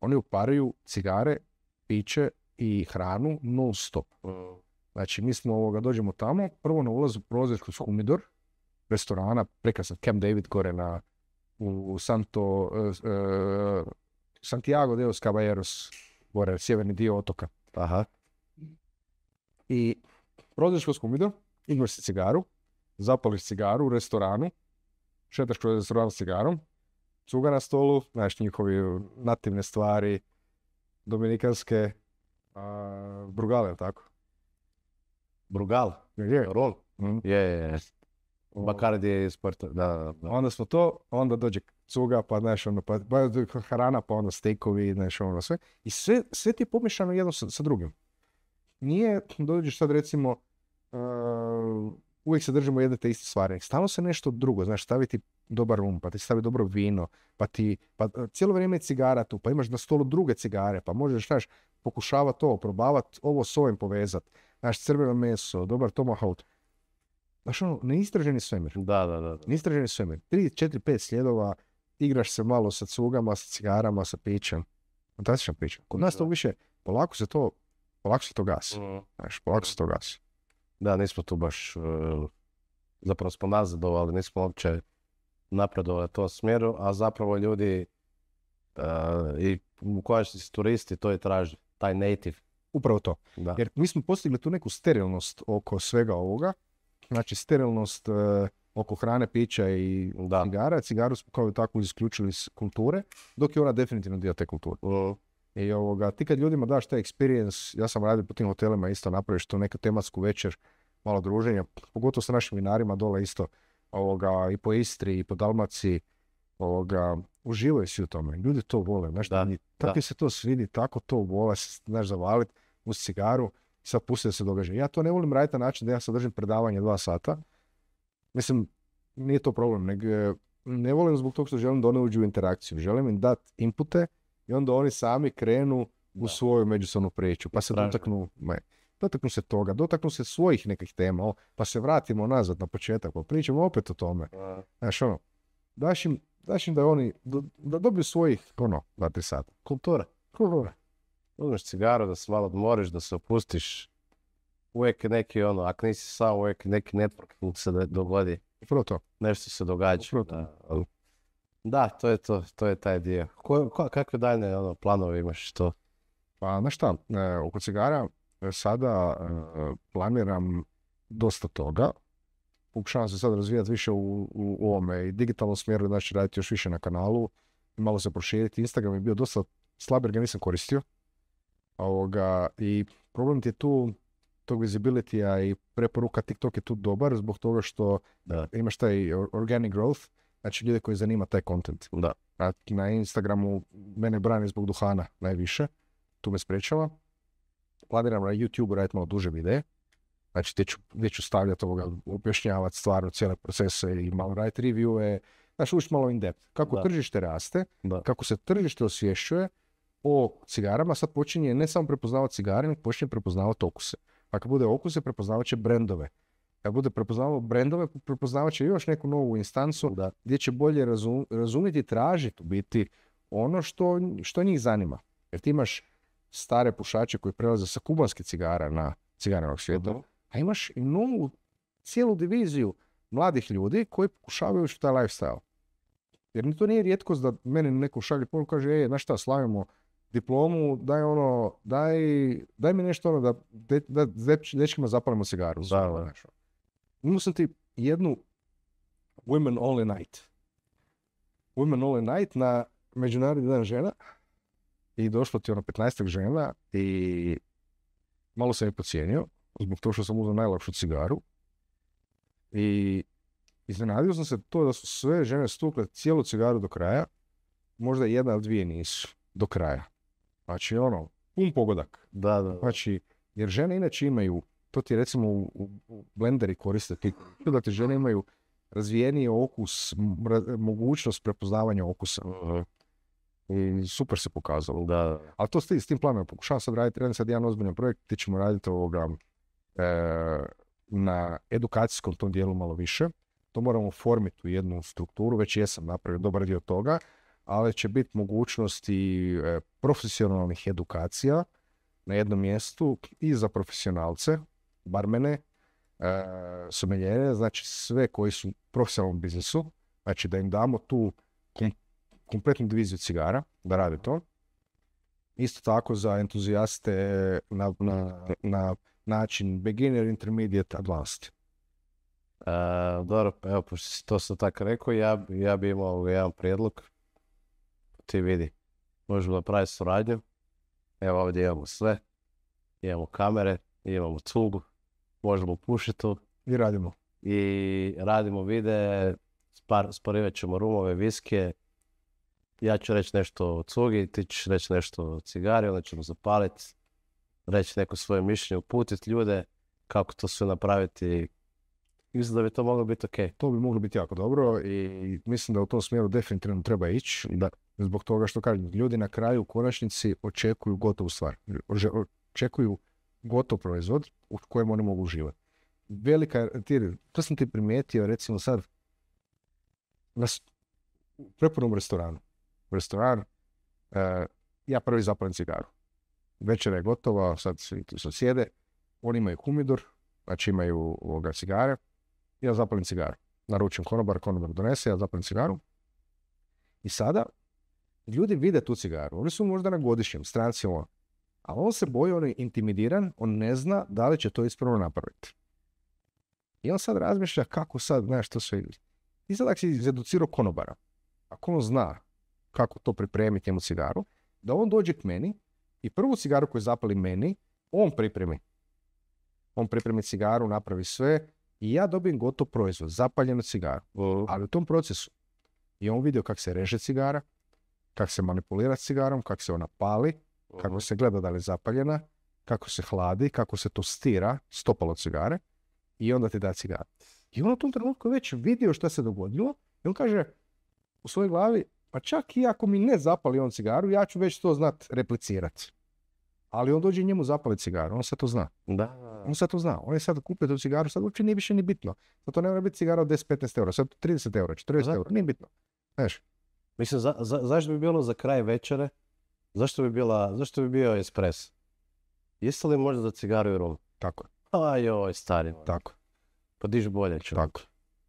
Oni uparaju cigare, piće i hranu non stop. Mm. Znači, mi smo ovoga, dođemo tamo, prvo na ulazu prolaziš kroz Humidor, restorana, prekrasan Camp David gore na u Santo eh, eh, Santiago de los Caballeros, gore, sjeverni dio otoka. Aha. I prođeš kroz komidor, imaš si cigaru, zapališ cigaru u restoranu, šetaš kroz restoran s cigarom, cuga na stolu, znaš njihovi nativne stvari, dominikanske, a, brugale, tako? Brugal? Je, rol. Je, je, je. Bakardi iz Porta, da, da. Onda smo to, onda dođe cuga, pa znaš, ono, pa, pa hrana, pa ono, stekovi, znaš, ono, sve. I sve, ti je pomješano jedno sa, drugim. Nije, dođeš sad recimo, uh, uvijek se držimo jedne te iste stvari. Stalno se nešto drugo, znaš, staviti dobar rum, pa ti stavi dobro vino, pa ti, pa eh, cijelo vrijeme je cigara tu, pa imaš na stolu druge cigare, pa možeš, znaš, pokušavati to, probavati ovo s ovim povezati. Znaš, crveno meso, dobar tomahawk. Znaš, ono, neistraženi svemir. Da, da, da. Neistraženi svemir. 3, 4, 5 sljedova, igraš se malo sa cugama, sa cigarama, sa pićem. Fantastičan pićem. Kod nas to više, polako se to, polako se to gasi. Mm. Znaš, polako se to gasi. Da, nismo tu baš, e, zapravo smo nazadovali, nismo uopće napredovali u smjeru, a zapravo ljudi e, i u konačnici turisti to je traži, taj native. Upravo to. Jer mi smo postigli tu neku sterilnost oko svega ovoga, znači sterilnost e, oko hrane, pića i da. cigara. Cigaru smo kao tako isključili iz kulture, dok je ona definitivno dio te kulture. I ovoga, ti kad ljudima daš taj experience, ja sam radio po tim hotelima isto napraviš tu neku tematsku večer, malo druženja, pogotovo sa našim vinarima dole isto, ovoga, i po Istri, i po Dalmaciji, ovoga, uživaju si u tome. Ljudi to vole, znaš, da, tako se to svidi, tako to vole, znaš, zavaliti uz cigaru sad pusti da se događa. Ja to ne volim raditi na način da ja sadržim predavanje dva sata, Mislim, nije to problem, nego ne volim zbog toga što želim da oni uđu u interakciju. Želim im dat inpute i onda oni sami krenu u svoju međusobnu priču, pa se dotaknu, ne, dotaknu se toga, dotaknu se svojih nekih tema, pa se vratimo nazad na početak, pa pričamo opet o tome. Da. Znaš ono, daš im, da oni, da, da dobiju svojih, ono, dva, tri Kultura. Kultura. Uzmeš cigaru da se malo odmoriš, da se opustiš, uvijek neki ono, ako nisi sam uvijek neki network se dogodi. Upravo to. Nešto se događa. Upravo to. Da. to je to, to je taj dio. kakve daljne ono, planove imaš što? Pa, znaš šta, e, oko cigara e, sada e, planiram dosta toga. Pokušavam se sad razvijati više u, ovome i digitalnom smjeru, znači raditi još više na kanalu malo se proširiti. Instagram je bio dosta slab jer ga nisam koristio. Ovoga, I problem ti je tu tog visibility i preporuka TikTok je tu dobar zbog toga što imaš taj organic growth, znači ljude koji zanima taj content. Da. A na Instagramu mene brani zbog duhana najviše, tu me sprečava. Planiram na YouTube raditi malo duže videe, znači gdje ću, ću stavljati ovoga, objašnjavati stvarno cijele procese i malo raditi reviewe, znači ući malo in depth. Kako tržište raste, kako se tržište osvješćuje o cigarama, sad počinje ne samo prepoznavati cigare, nego počinje prepoznavati okuse. Pa kad bude okuse, prepoznavat će brendove. Kad bude prepoznavao brendove, prepoznavat će još neku novu instancu da. gdje će bolje razum, razumjeti i tražiti biti ono što, što njih zanima. Jer ti imaš stare pušače koji prelaze sa kubanske cigara na cigarenog svijeta, a imaš i novu cijelu diviziju mladih ljudi koji pokušavaju što taj lifestyle. Jer to nije rijetkost da meni neko šalje poruku kaže, e, znaš šta, slavimo diplomu, daj ono, daj, daj mi nešto ono da, nečima da zapalimo cigaru. Da, ono. Imao sam ti jednu Women Only Night. Women Only Night na Međunarodni dan žena i došlo ti ono 15 žena i malo sam je pocijenio zbog toga što sam uzeo najlakšu cigaru i iznenadio sam se to da su sve žene stukle cijelu cigaru do kraja, možda jedna ili dvije nisu do kraja. Znači, ono, pun pogodak. Da, da. Znači, jer žene inače imaju, to ti recimo u, blenderi koriste ti, da ti žene imaju razvijeniji okus, mogućnost prepoznavanja okusa. Mhm. I super se pokazalo. Da. Ali to s tim planom pokušavam sad raditi, radim sad jedan ozbiljan projekt, ti ćemo raditi ovoga e, na edukacijskom tom dijelu malo više. To moramo formiti u jednu strukturu, već jesam napravio dobar dio toga, ali će biti mogućnosti e, profesionalnih edukacija na jednom mjestu i za profesionalce, barmene, e, someljere, znači sve koji su u profesionalnom biznisu, znači da im damo tu kompletnu diviziju cigara, da rade to. Isto tako za entuzijaste e, na, način beginner, intermediate, advanced. dobro, evo, pošto si to sad tako rekao, ja, ja bi imao jedan prijedlog ti vidi, možemo napraviti suradnju. Evo ovdje imamo sve, imamo kamere, imamo cugu, možemo pušiti tu. I radimo. I radimo vide, sporivat ćemo rumove, viske. Ja ću reći nešto o cugi, ti ćeš reći nešto o cigari, onda ćemo zapaliti, reći neko svoje mišljenje, uputiti ljude kako to sve napraviti, mislim da bi to moglo biti ok. To bi moglo biti jako dobro i mislim da u tom smjeru definitivno treba ići. Da. Zbog toga što kažem, ljudi na kraju u konačnici očekuju gotovu stvar. Očekuju gotov proizvod u kojem oni mogu uživati. Velika, ti, to sam ti primijetio recimo sad na prepunom restoranu. Restoran, eh, ja prvi zapalim cigaru. Večera je gotova, sad svi sjede, oni imaju humidor, znači imaju ovoga cigare, ja zapalim cigaru. Naručim konobar, konobar donese, ja zapalim cigaru. I sada, ljudi vide tu cigaru. Oni su možda na godišnjem, stranci ono. A on se boji, on je intimidiran, on ne zna da li će to ispravno napraviti. I on sad razmišlja kako sad, znaš, što sve... I sad ako si izeducirao konobara, ako on zna kako to pripremiti njemu cigaru, da on dođe k meni i prvu cigaru koju zapali meni, on pripremi. On pripremi cigaru, napravi sve, i ja dobijem gotov proizvod, zapaljenu cigaru. Uh. Ali u tom procesu je on vidio kako se reže cigara, kako se manipulira cigarom, kako se ona pali, kako se gleda da li je zapaljena, kako se hladi, kako se stira, stopalo cigare i onda ti da cigara. I on u tom trenutku već vidio što se dogodilo i on kaže u svojoj glavi, pa čak i ako mi ne zapali on cigaru, ja ću već to znat replicirati. Ali on dođe njemu zapali cigaru, on se to zna. Da. On sad to zna. On je sad kupio tu cigaru, sad uopće nije više ni bitno. Zato to ne mora biti cigara od 10-15 eura, sad 30 eura, 40 eura, nije bitno. Znaš? Mislim, zašto bi bilo za kraj večere? Zašto bi, bila, zašto bi bio espres? Jeste li možda za cigaru i rum? Tako je. Ajoj, pa stari. Tako. Pa diš bolje ću. Tako.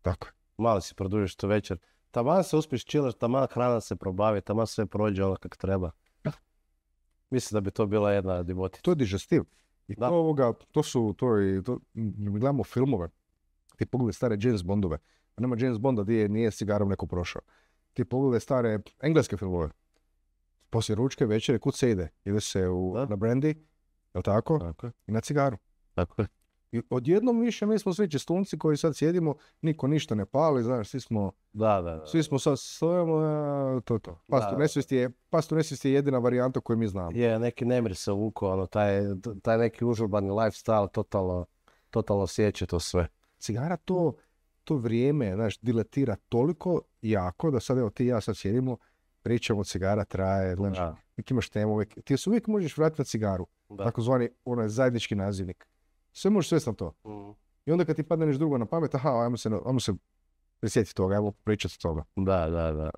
Tako. Malo si produžiš to večer. Taman se uspiš čilaš, taman hrana se probavi, taman sve prođe ono kako treba. Mislim da bi to bila jedna divotica. To je digestiv. I to, to su, to, to, gledamo filmove, ti pogledaj stare James Bondove, a pa nema James Bonda gdje nije cigarom neko prošao. Ti pogledaj stare engleske filmove, poslije ručke večere kud se ide? Ide se u, na brandy, jel tako? tako? I na cigaru. Tako i odjednom više mi smo svi čistunci koji sad sjedimo, niko ništa ne pali, znaš, svi smo... Da, da, Svi smo sad stojamo, e, to to. Pastu je, je jedina varijanta koju mi znamo. Je, neki nemir se vuko, ono, taj, taj neki užurbani lifestyle totalno, totalno sjeće to sve. Cigara to, to vrijeme, znaš, diletira toliko jako da sad, evo, ti i ja sad sjedimo, pričamo cigara traje, gledaš, imaš temu, ti se uvijek možeš vratiti na cigaru, takozvani onaj zajednički nazivnik. Sve možeš svesti na to. Mm. I onda kad ti padne nešto drugo na pamet, aha, ajmo se, ajmo se prisjetiti toga, ajmo pričati o toga. Da, da, da.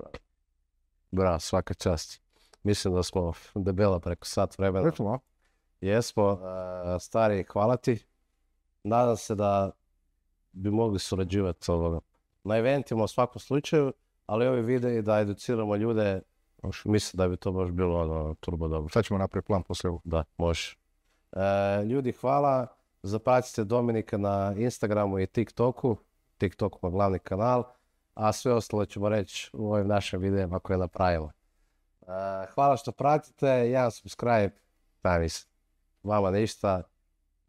Bra, svaka čast. Mislim da smo debela preko sat vremena. Jesmo, e, stari, hvala ti. Nadam se da bi mogli surađivati ovoga. Na eventima u svakom slučaju, ali ovi videi da educiramo ljude, mislim da bi to baš bilo ono, turbo dobro. Sad ćemo napraviti plan poslije Da, može. E, ljudi, hvala. Zapratite Dominika na Instagramu i TikToku. TikTok je pa glavni kanal, a sve ostalo ćemo reći u ovim našim videima koje napravimo. E, hvala što pratite, ja subscribe, pa mislim, vama ništa,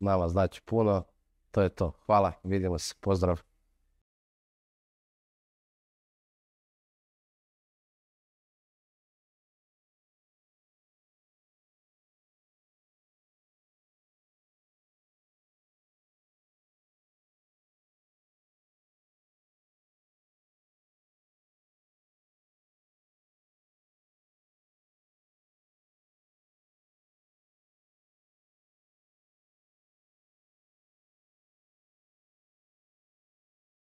nama znači puno, to je to. Hvala, vidimo se, pozdrav.